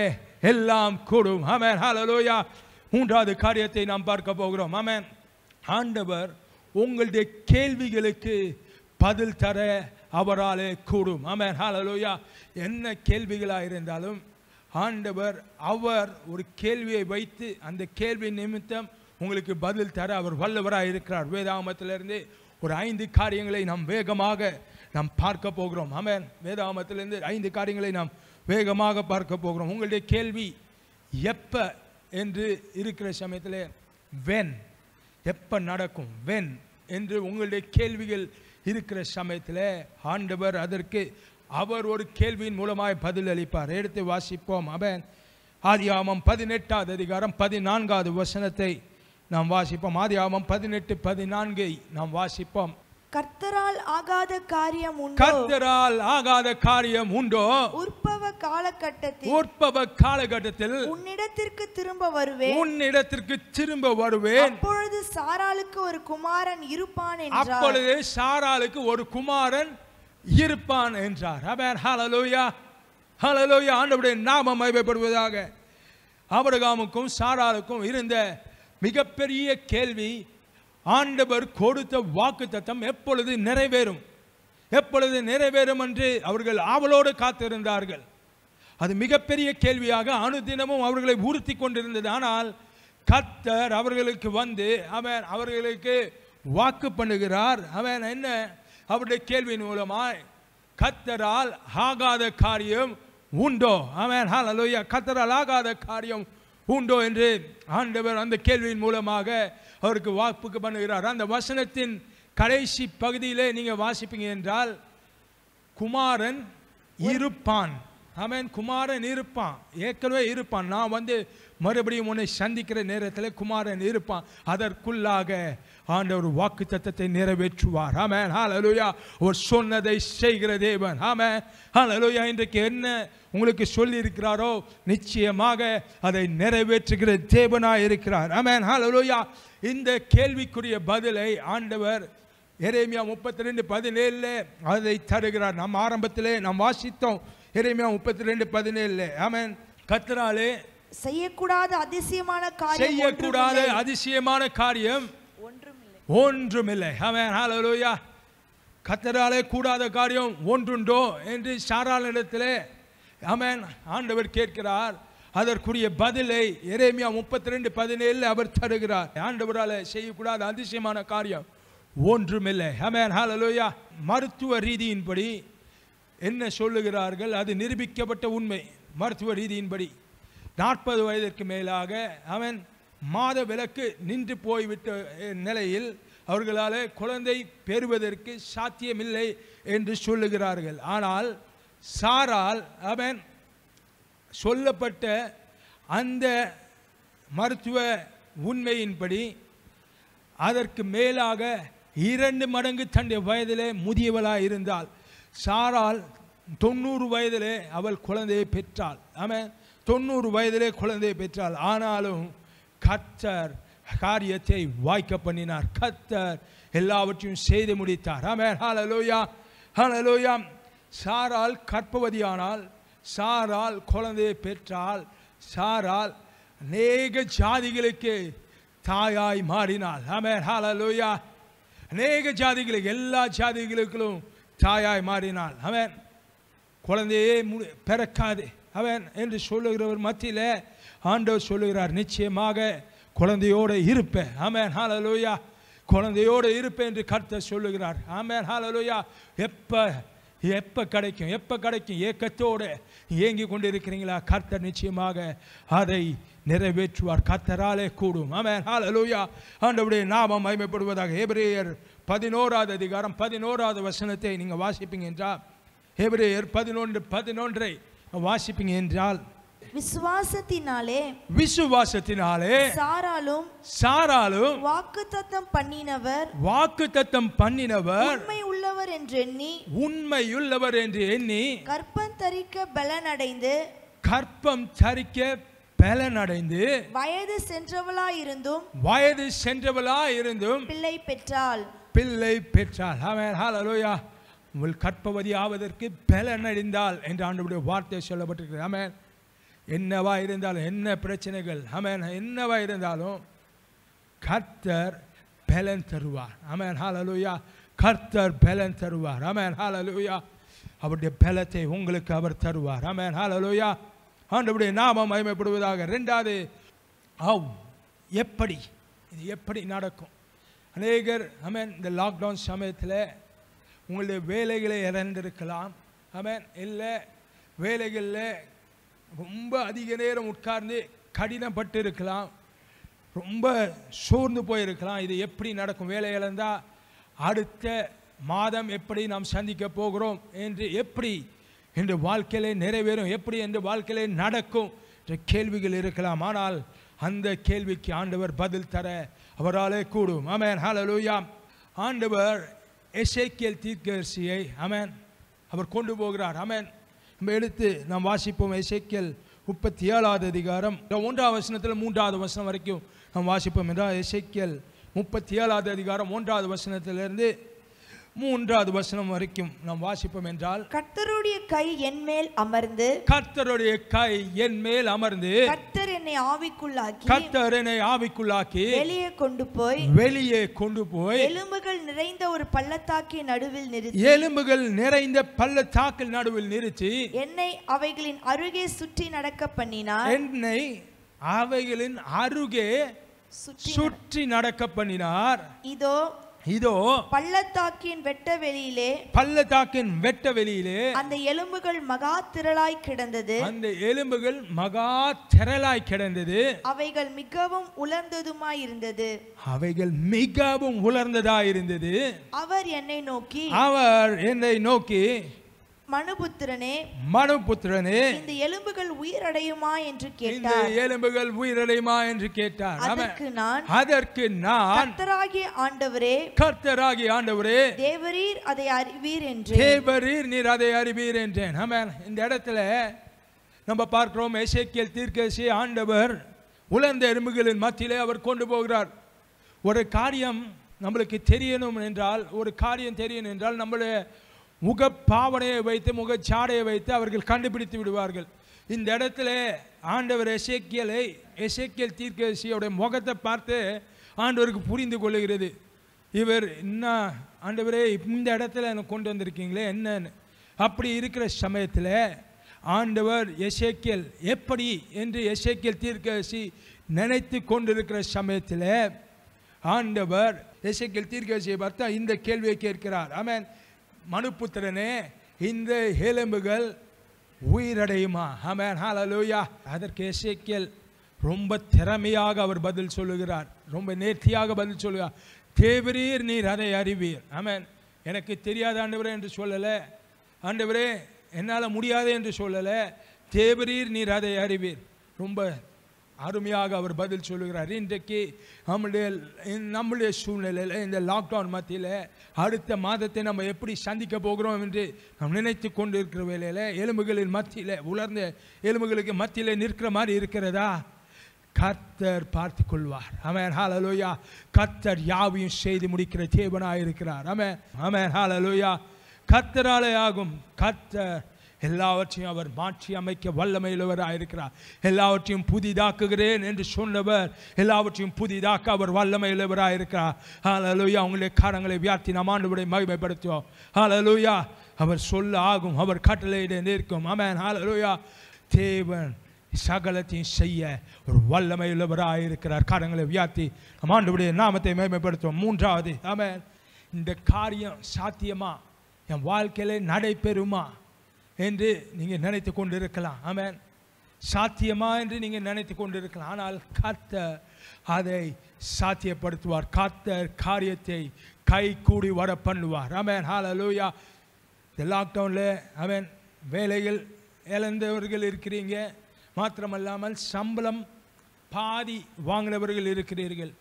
எல்லாம் கூடும் ஆமேன் ஹலலோயா மூன்றாவது காரியத்தை நாம் பார்க்க போகிறோம் ஆமேன் ஆண்டவர் உங்களுடைய கேள்விகளுக்கு பதில் தர அவராலே கூடும் ஆமேன் ஹலலோயா என்ன கேள்விகளாக இருந்தாலும் ஆண்டவர் அவர் ஒரு கேள்வியை வைத்து அந்த கேள்வி நிமித்தம் உங்களுக்கு பதில் தர அவர் வல்லவராக இருக்கிறார் வேதாமத்திலிருந்து ஒரு ஐந்து காரியங்களை நாம் வேகமாக நாம் பார்க்க போகிறோம் ஆமாம் வேதாமத்திலிருந்து ஐந்து காரியங்களை நாம் வேகமாக பார்க்க போகிறோம் உங்களுடைய கேள்வி எப்போ என்று இருக்கிற சமயத்தில் வென் எப்போ நடக்கும் வென் என்று உங்களுடைய கேள்விகள் இருக்கிற சமயத்தில் ஆண்டவர் அதற்கு அவர் ஒரு கேள்வியின் மூலமாய் பதில் அளிப்பார் எடுத்து வாசிப்போம் அவன் ஆதி ஆமம் பதினெட்டாவது அதிகாரம் பதினான்காவது வசனத்தை நாம் வாசிப்போம் ஆதி ஆமம் பதினெட்டு பதினான்கை நாம் வாசிப்போம் கர்த்தரால் ஆகாத காரியம் கர்த்தரால் ஆகாத காரியம் உண்டோ உற்பவ காலகட்டத்தில் உற்பவ காலகட்டத்தில் உன்னிடத்திற்கு திரும்ப வருவேன் உன்னிடத்திற்கு திரும்ப வருவேன் அப்பொழுது சாராளுக்கு ஒரு குமாரன் இருப்பான் என்றார் அப்பொழுது சாராளுக்கு ஒரு குமாரன் இருப்பான் என்றார் அவர் ஹலலோயா ஹலலோயா ஆண்டவுடைய நாமம் அமைப்படுவதாக ஆபரகாமுக்கும் சாராருக்கும் இருந்த மிகப்பெரிய கேள்வி ஆண்டவர் கொடுத்த வாக்கு தத்தம் எப்பொழுது நிறைவேறும் எப்பொழுது நிறைவேறும் என்று அவர்கள் ஆவலோடு காத்திருந்தார்கள் அது மிகப்பெரிய கேள்வியாக அனுதினமும் அவர்களை உறுத்தி கொண்டிருந்தது ஆனால் கத்தர் அவர்களுக்கு வந்து அவர் அவர்களுக்கு வாக்கு பண்ணுகிறார் அவன் என்ன அவருடைய கேள்வியின் மூலமாய் கத்தரால் ஆகாத காரியம் உண்டோ அவன் ஹலலோயா கத்தரால் ஆகாத காரியம் உண்டோ என்று ஆண்டவர் அந்த கேள்வியின் மூலமாக அவருக்கு வாய்ப்புக்கு பண்ணுகிறார் அந்த வசனத்தின் கடைசி பகுதியிலே நீங்கள் வாசிப்பீங்க என்றால் குமாரன் இருப்பான் அவன் குமாரன் இருப்பான் ஏற்கனவே இருப்பான் நான் வந்து மறுபடியும் உன்னை சந்திக்கிற நேரத்தில் குமாரன் இருப்பான் அதற்குள்ளாக ஆண்டவர் வாக்கு தத்தத்தை நிறைவேற்றுவார் ஆமேன் ஹாலலுயா ஒரு சொன்னதை செய்கிற தேவன் ஆமேன் ஹாலலுயா இன்றைக்கு என்ன உங்களுக்கு சொல்லி இருக்கிறாரோ நிச்சயமாக அதை நிறைவேற்றுகிற தேவனாக இருக்கிறார் ஆமேன் ஹாலலுயா இந்த கேள்விக்குரிய பதிலை ஆண்டவர் எரேமியா முப்பத்தி ரெண்டு பதினேழு அதை தருகிறார் நம் ஆரம்பத்திலே நாம் வாசித்தோம் எரேமியா முப்பத்தி ரெண்டு பதினேழு ஆமேன் கத்திராலே செய்யக்கூடாத அதிசயமான காரியம் செய்யக்கூடாத அதிசயமான காரியம் ஒன்றுமில்லை அவன் ஹalleluya கத்தராலே கூடாத காரியம் ஒன்றுண்டோ என்று இடத்திலே அமேன் ஆண்டவர் கேட்கிறார் அதற்குரிய பதிலை எரேமியா முப்பத்தி ரெண்டு பதினேழில் அவர் தருகிறார் ஆண்டவரால் செய்யக்கூடாத அதிசயமான காரியம் ஒன்றுமில்லை ஹமேன் ஹலலோயா மருத்துவ ரீதியின்படி என்ன சொல்லுகிறார்கள் அது நிரூபிக்கப்பட்ட உண்மை மருத்துவ ரீதியின்படி நாற்பது வயதிற்கு மேலாக அவன் மாத விலக்கு நின்று போய்விட்ட நிலையில் அவர்களால் குழந்தை பெறுவதற்கு சாத்தியமில்லை என்று சொல்லுகிறார்கள் ஆனால் சாரால் அவன் சொல்லப்பட்ட அந்த மருத்துவ உண்மையின்படி அதற்கு மேலாக இரண்டு மடங்கு தன்னுடைய வயதிலே முதியவளாக இருந்தாள் சாரால் தொண்ணூறு வயதிலே அவள் குழந்தையை பெற்றாள் அவன் தொண்ணூறு வயதிலே குழந்தையை பெற்றாள் ஆனாலும் கத்தர் காரியத்தை வாய்க்க பண்ணினார் கத்தர் எல்லாவற்றையும் செய்து முடித்தார் ஆமே ஹலலோயா ஹலலோயா சாரால் கற்பவதியானால் சாரால் குழந்தையை பெற்றால் சாரால் அநேக ஜாதிகளுக்கு தாயாய் மாறினாள் ஆமே ஹலலோயா அநேக ஜாதிகளுக்கு எல்லா ஜாதிகளுக்கும் தாயாய் மாறினாள் அவன் குழந்தையே பிறக்காதே அவன் என்று சொல்லுகிறவர் மத்தியில் ஆண்டவர் சொல்லுகிறார் நிச்சயமாக குழந்தையோடு இருப்பேன் ஆமேன் ஹாலலோயா குழந்தையோடு இருப்பேன் என்று கருத்தை சொல்லுகிறார் ஆமேன் ஹாலலோயா எப்போ எப்போ கிடைக்கும் எப்போ கிடைக்கும் ஏக்கத்தோடு இயங்கி கொண்டு இருக்கிறீங்களா கர்த்தர் நிச்சயமாக அதை நிறைவேற்றுவார் கர்த்தராலே கூடும் ஆமேன் ஹாலலூயா ஆண்டவுடைய நாமம் மயமைப்படுவதாக ஹெபிரேயர் பதினோராவது அதிகாரம் பதினோராவது வசனத்தை நீங்கள் வாசிப்பீங்க என்றால் ஹெபிரேயர் பதினொன்று பதினொன்றை வாசிப்பீங்க என்றால் விசுவாசத்தினாலே விசுவாசத்தினாலே சாராலும் சாராலும் வாக்குத்தத்தம் பண்ணினவர் வாக்குத்தத்தம் பண்ணினவர் உண்மை உள்ளவர் என்று எண்ணி உண்மையுள்ளவர் என்று எண்ணி கற்பம் தரிக்க பலனடைந்து கற்பம் தரிக்க பலனடைந்து வயது சென்றவளா இருந்தும் வயது சென்றவளா இருந்தும் பிள்ளை பெற்றால் பிள்ளை பெற்றாள் அவன் ஹalleluya உங்கள் கற்பவதி ஆவதற்கு அடைந்தால் என்று ஆண்டுடைய வார்த்தை சொல்லப்பட்டிருக்கிறது ஆமே என்னவா இருந்தாலும் என்ன பிரச்சனைகள் ஆமே என்னவா இருந்தாலும் கர்த்தர் பலன் தருவார் ஆமே ஹாலலூயா கர்த்தர் பலன் தருவார் ஆமே ஹாலலூயா அவருடைய பலத்தை உங்களுக்கு அவர் தருவார் ஆமே ஹாலலூயா ஆண்டவுடைய நாமம் அமைப்படுவதாக ரெண்டாவது ஆவ் எப்படி இது எப்படி நடக்கும் அநேகர் ஆமே இந்த லாக்டவுன் சமயத்தில் உங்களுடைய வேலைகளை இறந்திருக்கலாம் அவன் இல்லை வேலைகளில் ரொம்ப அதிக நேரம் உட்கார்ந்து கடினப்பட்டு இருக்கலாம் ரொம்ப சோர்ந்து போயிருக்கலாம் இது எப்படி நடக்கும் வேலை இழந்தால் அடுத்த மாதம் எப்படி நாம் சந்திக்க போகிறோம் என்று எப்படி என்று வாழ்க்கையிலே நிறைவேறும் எப்படி என்று வாழ்க்கையிலே நடக்கும் என்ற கேள்விகள் இருக்கலாம் ஆனால் அந்த கேள்விக்கு ஆண்டவர் பதில் தர அவராலே கூடும் ஆமேன் ஹலலூயா ஆண்டவர் எசேக்கியல் தீர்க்கரிசியை அமேன் அவர் கொண்டு போகிறார் அமேன் நம்ம எடுத்து நாம் வாசிப்போம் எசேக்கியல் முப்பத்தி ஏழாவது அதிகாரம் ஒன்றாவது வசனத்தில் மூன்றாவது வசனம் வரைக்கும் நாம் வாசிப்போம் என்றால் எசேக்கியல் முப்பத்தி ஏழாவது அதிகாரம் ஒன்றாவது வசனத்திலிருந்து மூன்றாவது வசனம் வரைக்கும் நாம் வாசிப்போம் என்றால் கர்த்தருடைய கை என் மேல் அமர்ந்து கர்த்தருடைய கை என் மேல் அமர்ந்து கர்த்தர் என்னை ஆவிக்குள்ளாக்கி கர்த்தர் என்னை ஆவிக்குள்ளாக்கி வெளியே கொண்டு போய் வெளியே கொண்டு போய் எலும்புகள் நிறைந்த ஒரு பள்ளத்தாக்கின் நடுவில் நிறுத்தி எலும்புகள் நிறைந்த பள்ளத்தாக்கில் நடுவில் நிறுத்தி என்னை அவைகளின் அருகே சுற்றி நடக்க பண்ணினார் என்னை அவைகளின் அருகே சுற்றி நடக்க பண்ணினார் இதோ இதோ பள்ளத்தாக்கின் வெட்ட வெளியிலே பள்ளத்தாக்கின் வெட்ட வெளியிலே அந்த எலும்புகள் மகா திரளாய் கிடந்தது அந்த எலும்புகள் மகா திரளாய் கிடந்தது அவைகள் மிகவும் உலர்ந்ததுமாய் இருந்தது அவைகள் மிகவும் உலர்ந்ததாய் இருந்தது அவர் என்னை நோக்கி அவர் என்னை நோக்கி மனுபுத்திரனே மனுபுத்திரனே இந்த எலும்புகள் உயிரடையுமா என்று கேட்டார் இந்த எலும்புகள் உயிரடையுமா என்று கேட்டார் அதற்கு நான் அதற்கு நான் கர்த்தராகிய ஆண்டவரே கர்த்தராகிய ஆண்டவரே தேவரீர் அதை அறிவீர் என்று தேவரீர் நீர் அதை அறிவீர் என்றேன் ஆமென் இந்த இடத்துல நம்ம பார்க்கிறோம் எசேக்கியல் தீர்க்கசி ஆண்டவர் உலர்ந்த எலும்புகளின் மத்தியிலே அவர் கொண்டு போகிறார் ஒரு காரியம் நம்மளுக்கு தெரியணும் என்றால் ஒரு காரியம் தெரியணும் என்றால் நம்மளுடைய முகப்பாவனையை வைத்து முகச்சாடையை வைத்து அவர்கள் கண்டுபிடித்து விடுவார்கள் இந்த இடத்துல ஆண்டவர் எசேக்கியலை எசேக்கியல் தீர்க்கசியோடைய முகத்தை பார்த்து ஆண்டவருக்கு புரிந்து கொள்ளுகிறது இவர் என்ன ஆண்டவரே இந்த இடத்துல எனக்கு கொண்டு வந்திருக்கீங்களே என்னன்னு அப்படி இருக்கிற சமயத்தில் ஆண்டவர் எசேக்கியல் எப்படி என்று எசேக்கியல் தீர்க்கசி நினைத்து கொண்டிருக்கிற சமயத்தில் ஆண்டவர் எசேக்கியல் தீர்க்கசியை பார்த்தா இந்த கேள்வியை கேட்கிறார் ஆமேன் மனுப்புத்திரனே இந்த எலும்புகள் உயிரடையுமா ஹமேன் ஹலலூயா அதற்கு எசேக்கியல் ரொம்ப திறமையாக அவர் பதில் சொல்லுகிறார் ரொம்ப நேர்த்தியாக பதில் சொல்லுகிறார் தேவரீர் நீர் அதை அறிவீர் ஆமேன் எனக்கு தெரியாத ஆண்டவரே என்று சொல்லலை ஆண்டவரே என்னால் முடியாது என்று சொல்லலை தேவரீர் நீர் அதை அறிவீர் ரொம்ப அருமையாக அவர் பதில் சொல்லுகிறார் இன்றைக்கு நம்முடைய நம்முடைய சூழ்நிலையில் இந்த லாக்டவுன் மத்தியில் அடுத்த மாதத்தை நம்ம எப்படி சந்திக்க போகிறோம் என்று நாம் நினைத்து கொண்டு இருக்கிற வேலையில் எலும்புகளின் மத்தியில் உலர்ந்த எலும்புகளுக்கு மத்தியில் நிற்கிற மாதிரி இருக்கிறதா கர்த்தர் பார்த்து கொள்வார் அமேன் ஹாலலோயா கர்த்தர் யாவையும் செய்து முடிக்கிற தேவனாக இருக்கிறார் அமே அமேன் ஹாலலோயா கர்த்தராலே ஆகும் கர்த்தர் எல்லாவற்றையும் அவர் மாற்றி அமைக்க இருக்கிறார் எல்லாவற்றையும் புதிதாக்குகிறேன் என்று சொன்னவர் எல்லாவற்றையும் புதிதாக்க அவர் ஹால ஹாலலூயா அவங்களுடைய காரங்களை வியாத்தி நாம் ஆண்டுபடி மகிமைப்படுத்துவோம் ஹாலலூயா அவர் சொல்ல ஆகும் அவர் கட்டளையிட நிற்கும் ஹால ஹாலலூயா தேவன் சகலத்தையும் செய்ய ஒரு வல்லமையுள்ளவராக இருக்கிறார் காரங்களை வியாத்தி நம்ம ஆண்டுபடிய நாமத்தை மேம்படுத்துவோம் மூன்றாவது அமேன் இந்த காரியம் சாத்தியமா என் வாழ்க்கையிலே நடைபெறுமா என்று நீங்கள் நினைத்து இருக்கலாம் ஆமாம் சாத்தியமா என்று நீங்கள் நினைத்து இருக்கலாம் ஆனால் காத்த அதை சாத்தியப்படுத்துவார் காத்த காரியத்தை கை கூடி வர பண்ணுவார் ஆமேன் லூயா இந்த லாக்டவுனில் ஆமேன் வேலைகள் இழந்தவர்கள் இருக்கிறீங்க மாத்திரமல்லாமல் சம்பளம் பாதி வாங்கினவர்கள் இருக்கிறீர்கள்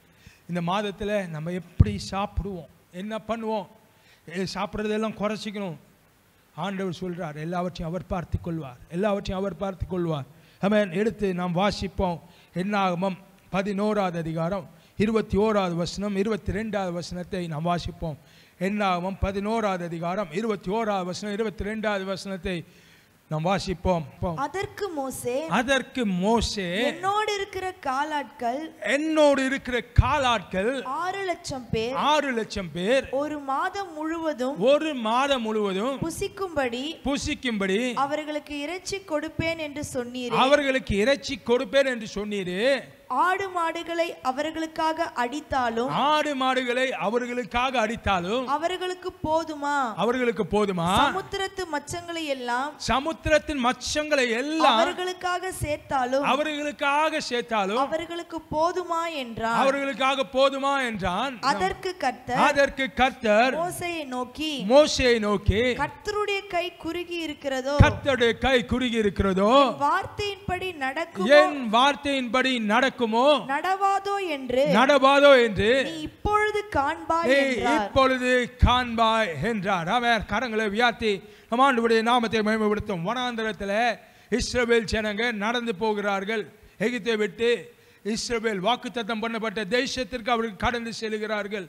இந்த மாதத்தில் நம்ம எப்படி சாப்பிடுவோம் என்ன பண்ணுவோம் சாப்பிட்றதெல்லாம் குறைச்சிக்கணும் ஆண்டவர் சொல்கிறார் எல்லாவற்றையும் அவர் பார்த்து கொள்வார் எல்லாவற்றையும் அவர் பார்த்து கொள்வார் அமேன் எடுத்து நாம் வாசிப்போம் என்னாகமம் பதினோராவது அதிகாரம் இருபத்தி ஓராவது வசனம் இருபத்தி ரெண்டாவது வசனத்தை நாம் வாசிப்போம் என்னாகமம் பதினோராவது அதிகாரம் இருபத்தி ஓராவது வசனம் இருபத்தி ரெண்டாவது வசனத்தை நாம் வாசிப்போம் அதற்கு மோசே அதற்கு மோசே என்னோடு இருக்கிற காலாட்கள் என்னோடு இருக்கிற காலாட்கள் ஆறு லட்சம் பேர் ஆறு லட்சம் பேர் ஒரு மாதம் முழுவதும் ஒரு மாதம் முழுவதும் புசிக்கும்படி புசிக்கும்படி அவர்களுக்கு இறைச்சி கொடுப்பேன் என்று சொன்னீர் அவர்களுக்கு இறைச்சி கொடுப்பேன் என்று சொன்னீரே ஆடு மாடுகளை அவர்களுக்காக அடித்தாலும் ஆடு மாடுகளை அவர்களுக்காக அடித்தாலும் அவர்களுக்கு போதுமா அவர்களுக்கு போதுமா சமுத்திரத்து மச்சங்களை எல்லாம் சமுத்திரத்தின் மச்சங்களை எல்லாம் அவர்களுக்காக சேர்த்தாலும் அவர்களுக்காக சேர்த்தாலும் அவர்களுக்கு போதுமா என்றான் அவர்களுக்காக போதுமா என்றான் அதற்கு கர்த்தர் அதற்கு கர்த்தர் மோசையை நோக்கி மோசையை நோக்கி கர்த்தருடைய கை குறுகி இருக்கிறதோ கர்த்தருடைய கை குறுகி இருக்கிறதோ வார்த்தையின்படி நடக்கும் என் வார்த்தையின்படி நடக்கும் நடக்குமோ நடவாதோ என்று நடவாதோ என்று இப்பொழுது காண்பாய் என்றார் இப்பொழுது காண்பாய் என்றார் அவர் கரங்களை உயர்த்தி நம்ம ஆண்டுடைய நாமத்தை மகிமைப்படுத்தும் வனாந்திரத்தில் இஸ்ரவேல் ஜனங்க நடந்து போகிறார்கள் எகித்தை விட்டு இஸ்ரவேல் வாக்குத்தத்தம் பண்ணப்பட்ட தேசத்திற்கு அவர்கள் கடந்து செல்கிறார்கள்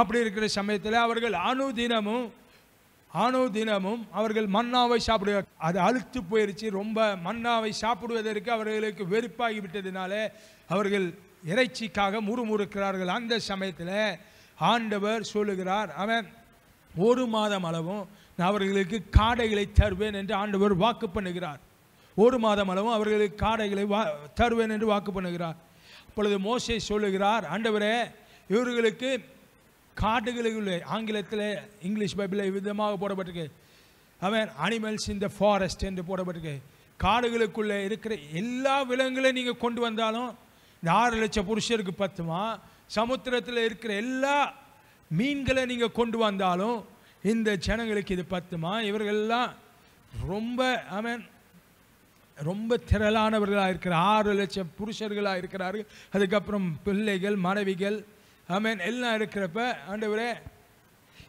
அப்படி இருக்கிற சமயத்தில் அவர்கள் அணுதினமும் ஆனோ தினமும் அவர்கள் மன்னாவை சாப்பிடுவார் அது அழுத்து போயிருச்சு ரொம்ப மன்னாவை சாப்பிடுவதற்கு அவர்களுக்கு வெறுப்பாகி விட்டதினால அவர்கள் இறைச்சிக்காக முறுமுறுக்கிறார்கள் அந்த சமயத்தில் ஆண்டவர் சொல்லுகிறார் அவன் ஒரு மாதம் அளவும் நான் அவர்களுக்கு காடைகளை தருவேன் என்று ஆண்டவர் வாக்கு பண்ணுகிறார் ஒரு மாதம் அளவும் அவர்களுக்கு காடைகளை வா தருவேன் என்று வாக்கு பண்ணுகிறார் அப்பொழுது மோசை சொல்லுகிறார் ஆண்டவரே இவர்களுக்கு காடுகளுக்குள்ளே ஆங்கிலத்தில் இங்கிலீஷ் பைபிளில் விதமாக போடப்பட்டிருக்கு அவன் அனிமல்ஸ் இந்த ஃபாரஸ்ட் என்று போடப்பட்டிருக்கு காடுகளுக்குள்ளே இருக்கிற எல்லா விலங்குகளையும் நீங்கள் கொண்டு வந்தாலும் இந்த ஆறு லட்சம் புருஷருக்கு பத்துமா சமுத்திரத்தில் இருக்கிற எல்லா மீன்களை நீங்கள் கொண்டு வந்தாலும் இந்த ஜனங்களுக்கு இது பத்துமா இவர்கள்லாம் ரொம்ப ஆமேன் ரொம்ப திரளானவர்களாக இருக்கிற ஆறு லட்சம் புருஷர்களாக இருக்கிறார்கள் அதுக்கப்புறம் பிள்ளைகள் மனைவிகள் ஆமேன் எல்லாம் இருக்கிறப்ப ஆண்டவரே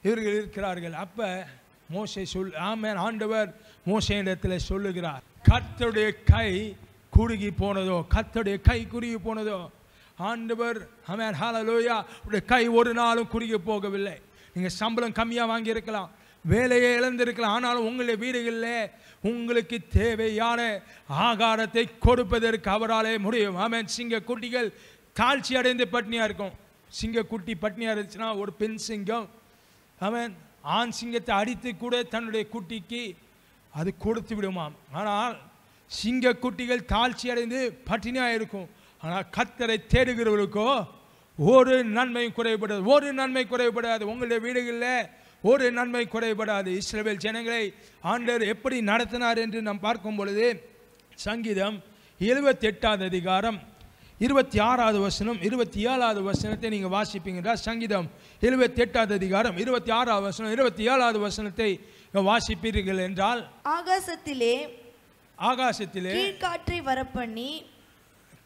இவர்கள் இருக்கிறார்கள் அப்போ மோசை சொல் ஆமேன் ஆண்டவர் மோசை இடத்தில் சொல்லுகிறார் கர்த்தருடைய கை குறுகி போனதோ கத்தடைய கை குறுகி போனதோ ஆண்டவர் அமேன் ஹாலலோயா உடைய கை ஒரு நாளும் குறுகி போகவில்லை நீங்கள் சம்பளம் கம்மியாக வாங்கியிருக்கலாம் வேலையை இழந்திருக்கலாம் ஆனாலும் உங்களுடைய வீடுகளில் உங்களுக்கு தேவையான ஆகாரத்தை கொடுப்பதற்கு அவராலே முடியும் அமேன் சிங்க குட்டிகள் தாழ்ச்சி அடைந்து பட்னியாக இருக்கும் சிங்க குட்டி பட்னியாக இருந்துச்சுன்னா ஒரு பெண் சிங்கம் அவன் ஆண் சிங்கத்தை அடித்து கூட தன்னுடைய குட்டிக்கு அது கொடுத்து விடுமாம் ஆனால் சிங்க குட்டிகள் தாழ்ச்சி அடைந்து பட்டினியாக இருக்கும் ஆனால் கத்தரை தேடுகிறவர்களுக்கோ ஒரு நன்மையும் குறைபடாது ஒரு நன்மை குறைபடாது உங்களுடைய வீடுகளில் ஒரு நன்மை குறைபடாது இஸ்ரேல் ஜனங்களை ஆண்டவர் எப்படி நடத்தினார் என்று நாம் பார்க்கும் பொழுது சங்கீதம் எழுபத்தி எட்டாவது அதிகாரம் இருபத்தி ஆறாவது வசனம் இருபத்தி ஏழாவது வசனத்தை நீங்கள் வாசிப்பீங்கன்னா சங்கீதம் எழுபத்தி எட்டாவது அதிகாரம் இருபத்தி ஆறாவது வசனம் இருபத்தி ஏழாவது வசனத்தை வாசிப்பீர்கள் என்றால் ஆகாசத்திலே ஆகாசத்திலே வர வரப்பண்ணி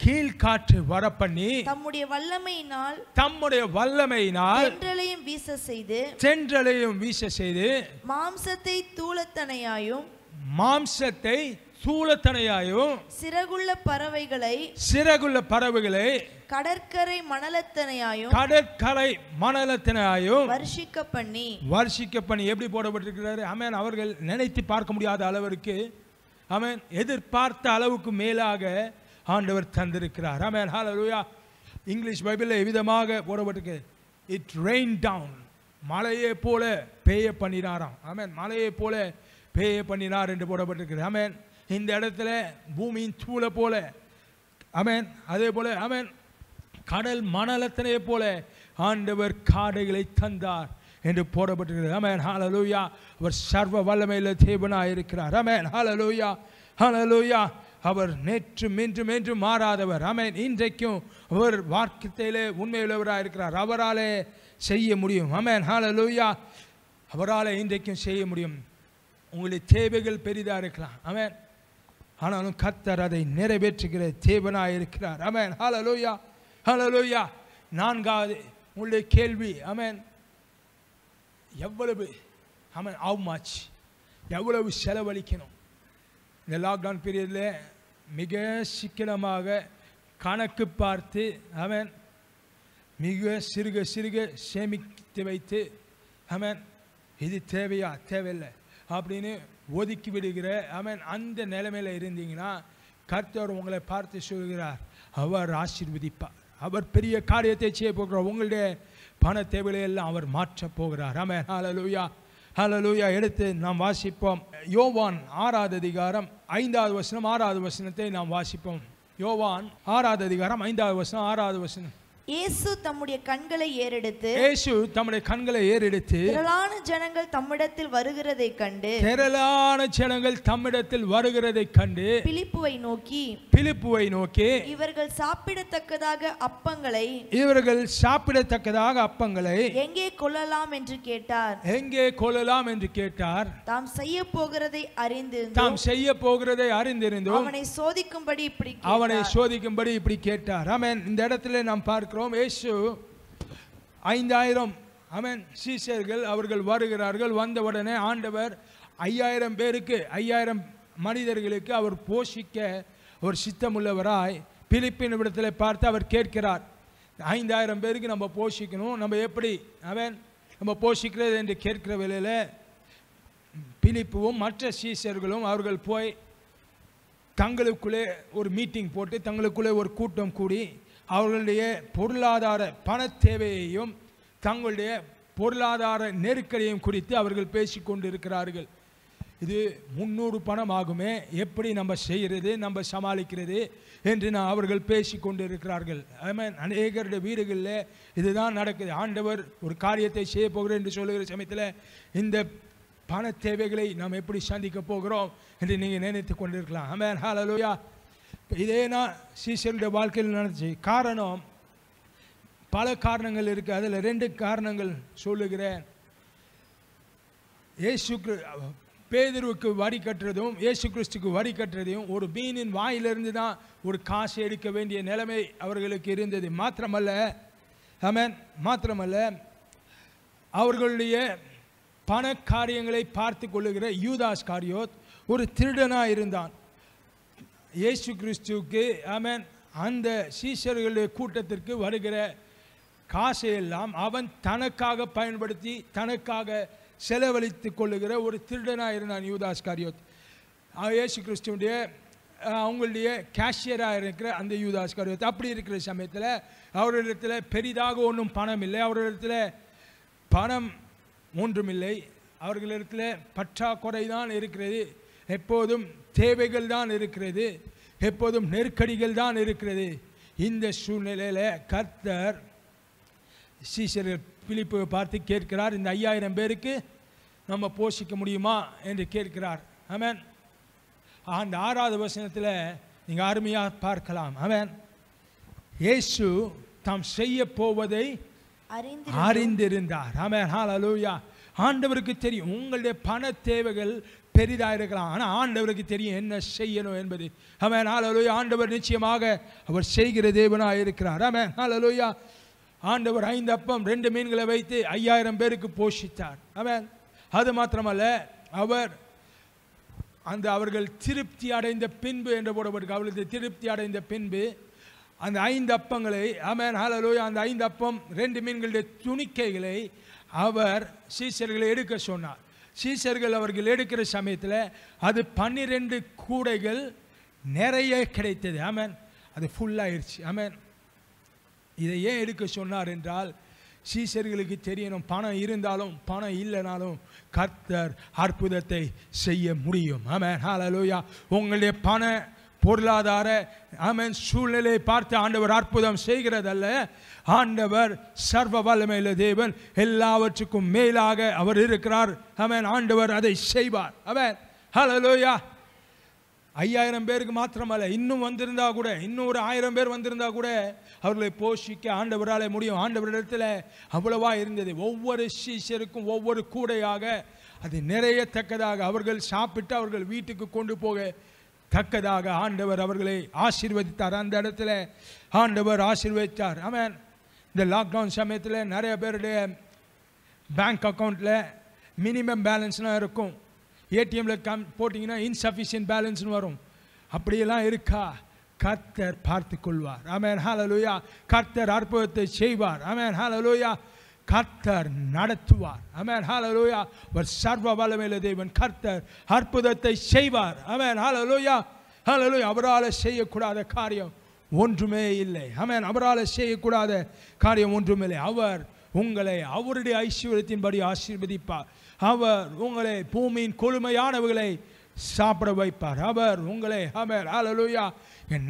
கீழ்காற்று வர பண்ணி தம்முடைய வல்லமையினால் தம்முடைய வல்லமையினால் சென்றலையும் வீச செய்து சென்றலையும் வீச செய்து மாம்சத்தை தூளத்தனையாயும் மாம்சத்தை தூளத்தனையாயும் சிறகுள்ள பறவைகளை சிறகுள்ள பறவைகளை கடற்கரை மணலத்தனையாயும் கடற்கரை மணலத்தனையாயும் வர்ஷிக்க பண்ணி வர்ஷிக்க பண்ணி எப்படி போடப்பட்டிருக்கிறாரு அமேன் அவர்கள் நினைத்து பார்க்க முடியாத அளவிற்கு அவன் எதிர்பார்த்த அளவுக்கு மேலாக ஆண்டவர் தந்திருக்கிறார் அவன் ஹலலூயா இங்கிலீஷ் பைபிளில் எவ்விதமாக போடப்பட்டிருக்கு இட் ரெயின் டவுன் மலையை போல பேய பண்ணினாராம் ஆமேன் மலையை போல பேய பண்ணினார் என்று போடப்பட்டிருக்கிறது ஆமேன் இந்த இடத்துல பூமியின் தூளை போல அமேன் அதே போல அமேன் கடல் மணலத்தனையை போல ஆண்டவர் காடைகளை தந்தார் என்று போடப்பட்டிருக்கிறது ரமேன் ஹாலலூயா அவர் சர்வ வல்லமையில் தேவனாக இருக்கிறார் ரமேன் ஹாலலூயா ஹாலலூயா அவர் நேற்று மீண்டும் மீண்டும் மாறாதவர் அமேன் இன்றைக்கும் அவர் வார்த்தையிலே உண்மையுள்ளவராக இருக்கிறார் அவராலே செய்ய முடியும் அமேன் ஹாலலூயா அவரால் இன்றைக்கும் செய்ய முடியும் உங்களுடைய தேவைகள் பெரிதாக இருக்கலாம் அமேன் ஆனாலும் கத்தர் அதை நிறைவேற்றுகிற தேவனாக இருக்கிறார் அமேன் ஹலலோயா ஹலலோயா நான்காவது உங்களுடைய கேள்வி அமேன் எவ்வளவு அவன் ஆவ் மாச் எவ்வளவு செலவழிக்கணும் இந்த லாக்டவுன் பீரியடில் மிக சிக்கனமாக கணக்கு பார்த்து அவன் மிக சிறுக சிறுக சேமித்து வைத்து அவன் இது தேவையா தேவையில்லை அப்படின்னு ஒதுக்கி விடுகிற அவன் அந்த நிலைமையில் இருந்தீங்கன்னா கர்த்தர் உங்களை பார்த்து சொல்கிறார் அவர் ஆசீர்வதிப்பார் அவர் பெரிய காரியத்தை செய்ய போகிறார் உங்களுடைய பண தேவைகளை எல்லாம் அவர் மாற்றப் போகிறார் ஆமே ஹலலூயா ஹலலூயா எடுத்து நாம் வாசிப்போம் யோவான் ஆறாவது அதிகாரம் ஐந்தாவது வசனம் ஆறாவது வசனத்தை நாம் வாசிப்போம் யோவான் ஆறாவது அதிகாரம் ஐந்தாவது வசனம் ஆறாவது வசனம் இயேசு தம்முடைய கண்களை ஏறெடுத்து இயேசு தம்முடைய கண்களை ஏறெடுத்து திரளான ஜனங்கள் தம்மிடத்தில் வருகிறதை கண்டு திரளான ஜனங்கள் தம்மிடத்தில் வருகிறதை கண்டு பிலிப்புவை நோக்கி பிலிப்புவை நோக்கி இவர்கள் சாப்பிடத்தக்கதாக அப்பங்களை இவர்கள் சாப்பிடத்தக்கதாக அப்பங்களை எங்கே கொள்ளலாம் என்று கேட்டார் எங்கே கொள்ளலாம் என்று கேட்டார் தாம் செய்ய போகிறதை அறிந்து தாம் செய்ய போகிறதை அறிந்திருந்தோம் அவனை சோதிக்கும்படி இப்படி அவனை சோதிக்கும்படி இப்படி கேட்டார் ஆமென் இந்த இடத்துல நாம் பார்க்க பார்க்கிறோம் ஏசு ஐந்தாயிரம் அமேன் சீசர்கள் அவர்கள் வருகிறார்கள் வந்தவுடனே ஆண்டவர் ஐயாயிரம் பேருக்கு ஐயாயிரம் மனிதர்களுக்கு அவர் போஷிக்க ஒரு சித்தமுள்ளவராய் பிலிப்பின் விடத்தில் பார்த்து அவர் கேட்கிறார் ஐந்தாயிரம் பேருக்கு நம்ம போஷிக்கணும் நம்ம எப்படி அவன் நம்ம போஷிக்கிறது என்று கேட்கிற வேலையில் பிலிப்புவும் மற்ற சீசர்களும் அவர்கள் போய் தங்களுக்குள்ளே ஒரு மீட்டிங் போட்டு தங்களுக்குள்ளே ஒரு கூட்டம் கூடி அவர்களுடைய பொருளாதார பண தேவையையும் தங்களுடைய பொருளாதார நெருக்கடியையும் குறித்து அவர்கள் பேசி கொண்டிருக்கிறார்கள் இது முன்னூறு பணம் ஆகுமே எப்படி நம்ம செய்கிறது நம்ம சமாளிக்கிறது என்று நான் அவர்கள் பேசி கொண்டிருக்கிறார்கள் அதுமாதிரி அநேகருடைய வீடுகளில் இதுதான் நடக்குது ஆண்டவர் ஒரு காரியத்தை செய்ய போகிறேன் என்று சொல்லுகிற சமயத்தில் இந்த பண தேவைகளை நாம் எப்படி சந்திக்க போகிறோம் என்று நீங்கள் நினைத்து கொண்டிருக்கலாம் ஆமாம் ஹாலோயா இதே நான் சீசருடைய வாழ்க்கையில் நடந்துச்சு காரணம் பல காரணங்கள் இருக்குது அதில் ரெண்டு காரணங்கள் சொல்லுகிறேன் ஏசு பேதர்வுக்கு வரி கட்டுறதும் ஏசு கிறிஸ்துக்கு வரி கட்டுறதையும் ஒரு மீனின் வாயிலிருந்து தான் ஒரு காசு எடுக்க வேண்டிய நிலைமை அவர்களுக்கு இருந்தது மாத்திரமல்ல ஆமன் மாத்திரமல்ல அவர்களுடைய பண காரியங்களை பார்த்து கொள்ளுகிற யூதாஸ் காரியோத் ஒரு திருடனாக இருந்தான் இயேசு கிறிஸ்துவுக்கு ஆமன் அந்த சீஷர்களுடைய கூட்டத்திற்கு வருகிற காசையெல்லாம் அவன் தனக்காக பயன்படுத்தி தனக்காக செலவழித்து கொள்ளுகிற ஒரு திருடனாக இருந்தான் யூதாஸ் காரியோத் இயேசு கிறிஸ்துவனுடைய அவங்களுடைய கேஷியராக இருக்கிற அந்த யூதாஸ் காரியோத் அப்படி இருக்கிற சமயத்தில் அவரிடத்தில் பெரிதாக ஒன்றும் பணம் இல்லை அவரிடத்தில் பணம் ஒன்றுமில்லை அவர்களிடத்தில் பற்றாக்குறை தான் இருக்கிறது எப்போதும் தேவைகள் தான் இருக்கிறது எப்போதும் நெருக்கடிகள் தான் இருக்கிறது இந்த சூழ்நிலையில் கர்த்தர் சீசர் பிழிப்பு பார்த்து கேட்கிறார் இந்த ஐயாயிரம் பேருக்கு நம்ம போஷிக்க முடியுமா என்று கேட்கிறார் அவன் அந்த ஆறாவது வசனத்தில் நீங்கள் அருமையாக பார்க்கலாம் அவன் இயேசு தாம் செய்ய போவதை அறிந்திருந்தார் அவன் ஹாலலூயா ஆண்டவருக்கு தெரியும் உங்களுடைய பண தேவைகள் பெரிதாக இருக்கலாம் ஆனால் ஆண்டவருக்கு தெரியும் என்ன செய்யணும் என்பது அவன் ஆலோயா ஆண்டவர் நிச்சயமாக அவர் செய்கிற தேவனாக இருக்கிறார் அவன் ஆலோயா ஆண்டவர் ஐந்து அப்பம் ரெண்டு மீன்களை வைத்து ஐயாயிரம் பேருக்கு போஷித்தார் அவன் அது மாத்திரமல்ல அவர் அந்த அவர்கள் திருப்தி அடைந்த பின்பு என்று போடப்பட்டு அவர்களுக்கு திருப்தி அடைந்த பின்பு அந்த ஐந்து அப்பங்களை அமேன் ஆலோயா அந்த ஐந்து அப்பம் ரெண்டு மீன்களுடைய துணிக்கைகளை அவர் சீசர்களை எடுக்க சொன்னார் சீசர்கள் அவர்கள் எடுக்கிற சமயத்தில் அது பன்னிரெண்டு கூடைகள் நிறைய கிடைத்தது ஆமேன் அது ஃபுல்லாகிடுச்சு ஆமேன் இதை ஏன் எடுக்க சொன்னார் என்றால் சீசர்களுக்கு தெரியணும் பணம் இருந்தாலும் பணம் இல்லைனாலும் கர்த்தர் அற்புதத்தை செய்ய முடியும் ஆமாம் ஹாலலோயா உங்களுடைய பண பொருளாதார ஆமன் சூழ்நிலையை பார்த்து ஆண்டவர் அற்புதம் செய்கிறதல்ல ஆண்டவர் சர்வ வல்லமையில் தேவன் எல்லாவற்றுக்கும் மேலாக அவர் இருக்கிறார் அவன் ஆண்டவர் அதை செய்வார் அவன் ஹலலோயா ஐயாயிரம் பேருக்கு மாத்திரமல்ல இன்னும் வந்திருந்தா கூட இன்னும் ஒரு ஆயிரம் பேர் வந்திருந்தா கூட அவர்களை போஷிக்க ஆண்டவரால் முடியும் ஆண்டவரிடத்தில் அவ்வளவா இருந்தது ஒவ்வொரு சீஷருக்கும் ஒவ்வொரு கூடையாக அது நிறையத்தக்கதாக அவர்கள் சாப்பிட்டு அவர்கள் வீட்டுக்கு கொண்டு போக தக்கதாக ஆண்டவர் அவர்களை ஆசீர்வதித்தார் அந்த இடத்துல ஆண்டவர் ஆசீர்வதித்தார் அவன் இந்த லாக்டவுன் சமயத்தில் நிறைய பேருடைய பேங்க் அக்கௌண்ட்டில் மினிமம் பேலன்ஸ்லாம் இருக்கும் ஏடிஎம்மில் கம் போட்டிங்கன்னா இன்சஃபிஷியன்ட் பேலன்ஸ்னு வரும் அப்படியெல்லாம் இருக்கா கர்த்தர் பார்த்து கொள்வார் அமேன் ஹாலலூயா கர்த்தர் அற்புதத்தை செய்வார் அமேன் ஹாலலூயா கர்த்தர் நடத்துவார் அமேன் ஹாலலூயா அவர் சர்வ வல்லமையில தேவன் கர்த்தர் அற்புதத்தை செய்வார் அமேன் ஹாலலூயா ஹாலலூயா அவரால் செய்யக்கூடாத காரியம் ஒன்றுமே இல்லை அமேன் அவரால் செய்யக்கூடாத காரியம் ஒன்றுமில்லை அவர் உங்களை அவருடைய ஐஸ்வர்யத்தின்படி ஆசீர்வதிப்பார் அவர் உங்களை பூமியின் கொழுமையானவர்களை சாப்பிட வைப்பார் அவர் உங்களை அவர் அலலுயா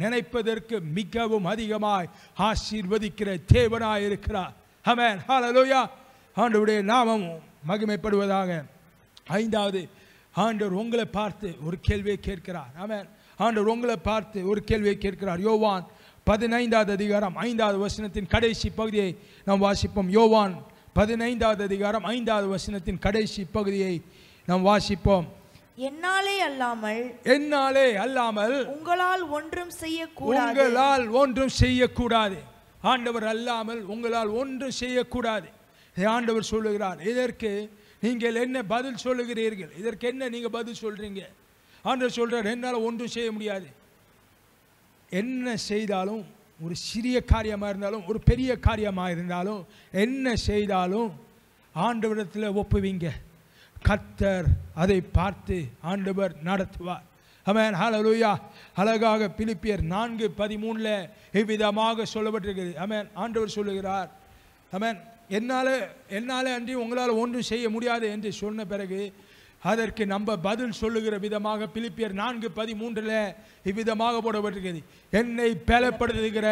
நினைப்பதற்கு மிகவும் அதிகமாய் ஆசீர்வதிக்கிற தேவனாய் இருக்கிறார் அமேன் ஹலலூயா ஆண்டவுடைய நாமமும் மகிமைப்படுவதாக ஐந்தாவது ஆண்டவர் உங்களை பார்த்து ஒரு கேள்வியை கேட்கிறார் அமேன் ஆண்டவர் உங்களை பார்த்து ஒரு கேள்வியை கேட்கிறார் யோவான் பதினைந்தாவது அதிகாரம் ஐந்தாவது வசனத்தின் கடைசி பகுதியை நாம் வாசிப்போம் யோவான் பதினைந்தாவது அதிகாரம் ஐந்தாவது வசனத்தின் கடைசி பகுதியை நாம் வாசிப்போம் என்னாலே அல்லாமல் என்னாலே அல்லாமல் உங்களால் ஒன்றும் செய்யக்கூடாது உங்களால் ஒன்றும் செய்யக்கூடாது ஆண்டவர் அல்லாமல் உங்களால் ஒன்று செய்யக்கூடாது ஆண்டவர் சொல்லுகிறார் இதற்கு நீங்கள் என்ன பதில் சொல்லுகிறீர்கள் இதற்கு என்ன நீங்கள் பதில் சொல்கிறீங்க ஆண்டவர் சொல்கிறார் என்னால் ஒன்றும் செய்ய முடியாது என்ன செய்தாலும் ஒரு சிறிய காரியமாக இருந்தாலும் ஒரு பெரிய காரியமாக இருந்தாலும் என்ன செய்தாலும் ஆண்டவரத்தில் ஒப்புவீங்க கத்தர் அதை பார்த்து ஆண்டவர் நடத்துவார் அமேன் ஹலலுயா அழகாக பிலிப்பியர் நான்கு பதிமூணில் இவ்விதமாக சொல்லப்பட்டிருக்கிறது அவன் ஆண்டவர் சொல்லுகிறார் அமேன் என்னால் என்னால் அன்றி உங்களால் ஒன்றும் செய்ய முடியாது என்று சொன்ன பிறகு அதற்கு நம்ம பதில் சொல்லுகிற விதமாக பிலிப்பியர் நான்கு பதிமூன்றில் இவ்விதமாக போடப்பட்டிருக்கிறது என்னை பலப்படுத்துகிற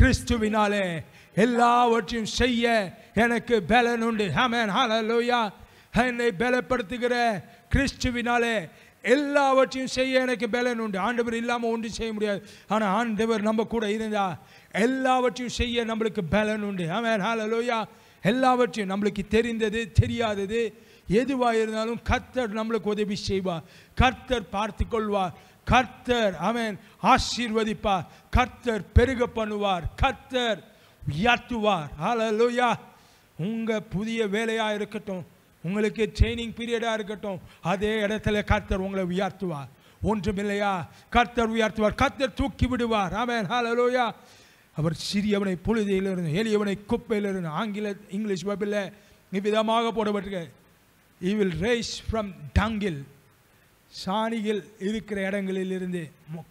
கிறிஸ்துவினாலே எல்லாவற்றையும் செய்ய எனக்கு பலன் உண்டு ஹமேன் ஹலலோயா என்னை பலப்படுத்துகிற கிறிஸ்துவினாலே எல்லாவற்றையும் செய்ய எனக்கு பலன் உண்டு ஆண்டவர் இல்லாமல் ஒன்றும் செய்ய முடியாது ஆனால் ஆண்டவர் நம்ம கூட இருந்தா எல்லாவற்றையும் செய்ய நம்மளுக்கு பலன் உண்டு ஆமாம் ஹாலலோயா எல்லாவற்றையும் நம்மளுக்கு தெரிந்தது தெரியாதது எதுவாக இருந்தாலும் கர்த்தர் நம்மளுக்கு உதவி செய்வார் கர்த்தர் பார்த்து கொள்வார் கர்த்தர் அவன் ஆசீர்வதிப்பார் கர்த்தர் பெருக பண்ணுவார் கர்த்தர் உயர்த்துவார் ஹலலோயா உங்கள் புதிய வேலையாக இருக்கட்டும் உங்களுக்கு ட்ரைனிங் பீரியடாக இருக்கட்டும் அதே இடத்துல கர்த்தர் உங்களை உயர்த்துவார் ஒன்றுமில்லையா கர்த்தர் உயர்த்துவார் கர்த்தர் தூக்கி விடுவார் அவன் ஹாலலோயா அவர் சிறியவனை இருந்து எளியவனை இருந்து ஆங்கில இங்கிலீஷ் பைபிளில் இவ்விதமாக போடப்பட்டிருக்க he will raise from dunghill சாணிகள் இருக்கிற இடங்களில் இருந்து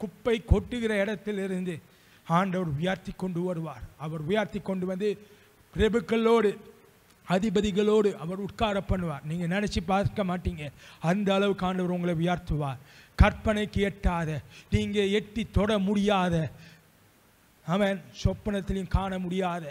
குப்பை கொட்டுகிற இருந்து ஆண்டவர் உயர்த்தி கொண்டு வருவார் அவர் உயர்த்தி கொண்டு வந்து ரெபுக்களோடு அதிபதிகளோடு அவர் உட்கார பண்ணுவார் நீங்கள் நினச்சி பார்க்க மாட்டீங்க அந்த அளவுக்கு ஆண்டவர் உங்களை உயர்த்துவார் கற்பனைக்கு எட்டாத நீங்கள் எட்டி தொட முடியாத அவன் சொப்பனத்திலையும் காண முடியாத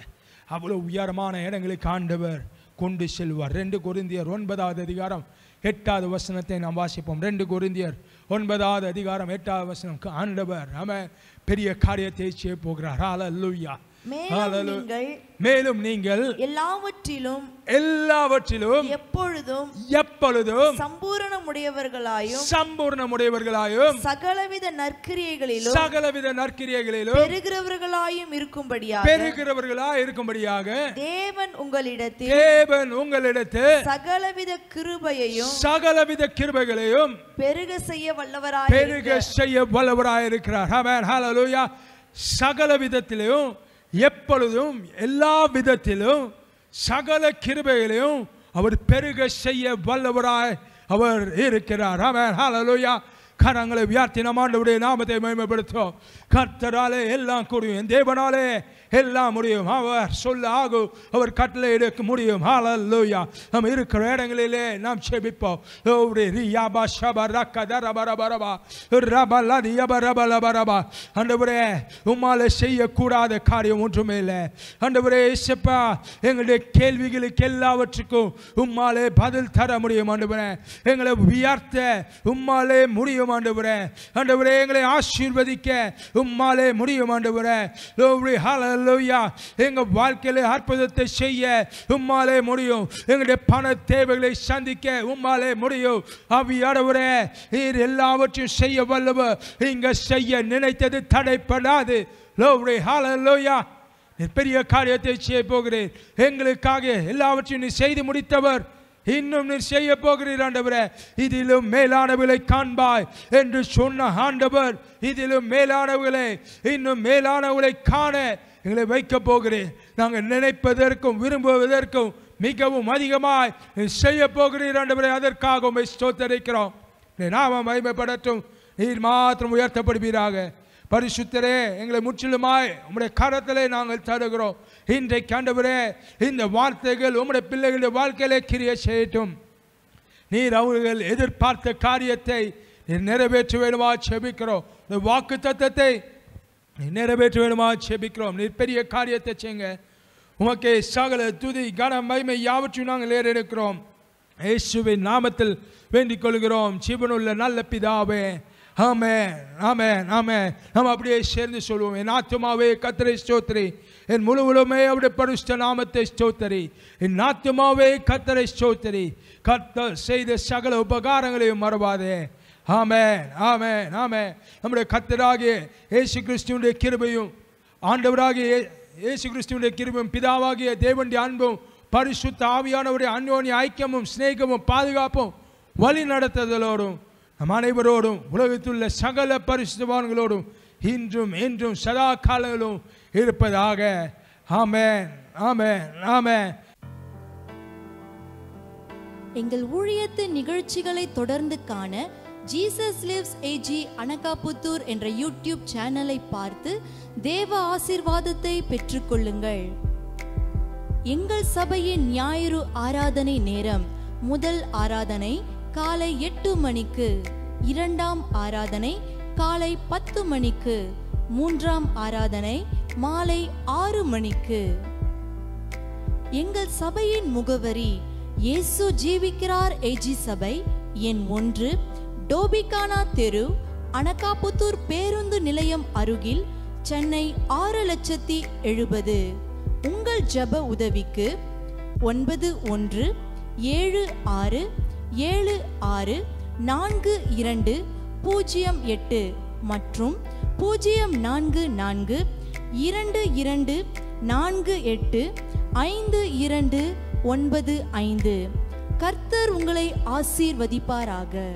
அவ்வளோ உயரமான இடங்களை காண்டவர் கொண்டு செல்வார் ரெண்டு குருந்தியர் ஒன்பதாவது அதிகாரம் எட்டாவது வசனத்தை நாம் வாசிப்போம் ரெண்டு குருந்தியர் ஒன்பதாவது அதிகாரம் எட்டாவது வசனம் ஆண்டவர் அவன் பெரிய காரியத்தை செய்ய போகிறார் ஆல லூயா மேலும் நீங்கள் எல்லாவற்றிலும் எல்லாவற்றிலும் எப்பொழுதும் எப்பொழுதும் சம்பூரணமுடையவர்களாயும் சம்பூர்ணமுடையவர்களாயும் சகலவித நற்கிரியைகளிலும் சகலவித நற்கிரியைகளிலும் பெறுகிறவர்களாயும் இருக்கும்படியாக பெறுகிறவர்களாய் இருக்கும்படியாக தேவன் உங்களிடத்தில் தேவன் உங்களிடத்தில் சகலவித கிருபையையும் சகலவித கிருபைகளையும் பெருக செய்ய வல்லவராய் பெருக செய்ய வல்லவராய் இருக்கிறார் சகல விதத்திலையும் எப்பொழுதும் எல்லா விதத்திலும் சகல கிருபைகளையும் அவர் பெருக செய்ய வல்லவராய் அவர் இருக்கிறார் அவர் ஹலலுயா கரங்களை வியார்த்தி நம்முடைய நாமத்தை மேம்படுத்தும் கர்த்தராலே எல்லாம் கூடியும் என் தேவனாலே எல்லாம் முடியும் அவர் சொல்ல ஆகும் அவர் கட்டளை எடுக்க முடியும் ஹாலல்லூயா நம்ம இருக்கிற இடங்களிலே நாம் செபிப்போம் ஓரே ரியாபா ஷபா ரக்கத ரப ரப ரபா ரபல ரியப ரபல பரபா அண்டவரே உம்மால செய்யக்கூடாத காரியம் ஒன்றுமே இல்லை அண்டபுரே இசப்பா எங்களுடைய கேள்விகளுக்கு எல்லாவற்றுக்கும் உம்மாலே பதில் தர முடியும் ஆண்டவரே எங்களை உயர்த்த உம்மாலே முடியும் ஆண்டவரே ஆண்டவரே எங்களை ஆசீர்வதிக்க உம்மாலே முடியும் ஆண்டவரே ஹாலல் ஹலோயா எங்கள் வாழ்க்கையில் அற்புதத்தை செய்ய உம்மாலே முடியும் எங்களுடைய பண தேவைகளை சந்திக்க உம்மாலே முடியும் அவியாடவரே நீர் எல்லாவற்றையும் செய்ய வல்லவர் நீங்கள் செய்ய நினைத்தது தடைப்படாது ஹால ஹலோயா பெரிய காரியத்தை செய்ய போகிறேன் எங்களுக்காக எல்லாவற்றையும் நீ செய்து முடித்தவர் இன்னும் நீர் செய்ய போகிறீர் ஆண்டவரே இதிலும் மேலானவர்களை காண்பாய் என்று சொன்ன ஆண்டவர் இதிலும் மேலானவர்களை இன்னும் மேலானவர்களை காண எங்களை வைக்கப் போகிறேன் நாங்கள் நினைப்பதற்கும் விரும்புவதற்கும் மிகவும் அதிகமாய் செய்ய போகிறீர் ஆண்டவரே அதற்காக உண்மை ஸ்தோத்தரிக்கிறோம் நாம மகிமைப்படட்டும் நீர் மாத்திரம் உயர்த்தப்படுவீராக பரிசுத்தரே எங்களை முற்றிலுமாய் உங்களுடைய கரத்திலே நாங்கள் தருகிறோம் இன்றைக்கு ஆண்டவரே இந்த வார்த்தைகள் உங்களுடைய பிள்ளைகளுடைய வாழ்க்கையிலே கிரிய செய்யட்டும் நீர் அவர்கள் எதிர்பார்த்த காரியத்தை நிறைவேற்ற வேண்டுமா செபிக்கிறோம் வாக்கு தத்துவத்தை நிறைவேற்ற வேணுமா செபிக்கிறோம் பெரிய காரியத்தை செய்யுங்க உமக்கே சகல துதி கன மகிமை யாவற்றையும் நாங்கள் ஏறெடுக்கிறோம் இயேசுவின் நாமத்தில் வேண்டிக் கொள்கிறோம் சிவனுள்ள நல்ல பிதாவே ஆமே ஆமே ஆமே நாம் அப்படியே சேர்ந்து சொல்லுவோம் என் ஆத்துமாவே கத்திரை ஸ்தோத்திரி என் முழு முழுமே அவருடைய பருஷ்ட நாமத்தை ஸ்தோத்தரி என் ஆத்துமாவே கத்திரை ஸ்தோத்தரி கத்த செய்த சகல உபகாரங்களையும் மறவாதே ஆமேன் ஆமேன் ஆமே நம்முடைய கத்தராகிய ஏசு கிறிஸ்துவனுடைய கிருபையும் ஆண்டவராகிய ஏசு கிறிஸ்துவனுடைய கிருபையும் பிதாவாகிய தேவண்டி அன்பும் பரிசுத்த ஆவியானவருடைய அன்போனி ஐக்கியமும் ஸ்நேகமும் பாதுகாப்பும் வழி நடத்துதலோடும் நம் அனைவரோடும் உலகத்துள்ள சகல பரிசுத்தவான்களோடும் இன்றும் என்றும் சதா காலங்களும் இருப்பதாக ஆமேன் ஆமேன் ஆமேன் எங்கள் ஊழியத்தின் நிகழ்ச்சிகளை தொடர்ந்து காண ஜீசஸ் லிவ்ஸ் ஏஜி அனகாபுத்தூர் என்ற யூடியூப் சேனலை பார்த்து தேவ ஆசிர்வாதத்தை பெற்றுக்கொள்ளுங்கள் எங்கள் சபையின் ஞாயிறு ஆராதனை நேரம் முதல் ஆராதனை காலை எட்டு மணிக்கு இரண்டாம் ஆராதனை காலை பத்து மணிக்கு மூன்றாம் ஆராதனை மாலை ஆறு மணிக்கு எங்கள் சபையின் முகவரி இயேசு ஜீவிக்கிறார் ஏஜி சபை எண் ஒன்று டோபிகானா தெரு அனகாபுத்தூர் பேருந்து நிலையம் அருகில் சென்னை ஆறு லட்சத்தி எழுபது உங்கள் ஜப உதவிக்கு ஒன்பது ஒன்று ஏழு ஆறு ஏழு ஆறு நான்கு இரண்டு பூஜ்ஜியம் எட்டு மற்றும் பூஜ்ஜியம் நான்கு நான்கு இரண்டு இரண்டு நான்கு எட்டு ஐந்து இரண்டு ஒன்பது ஐந்து கர்த்தர் உங்களை ஆசீர்வதிப்பாராக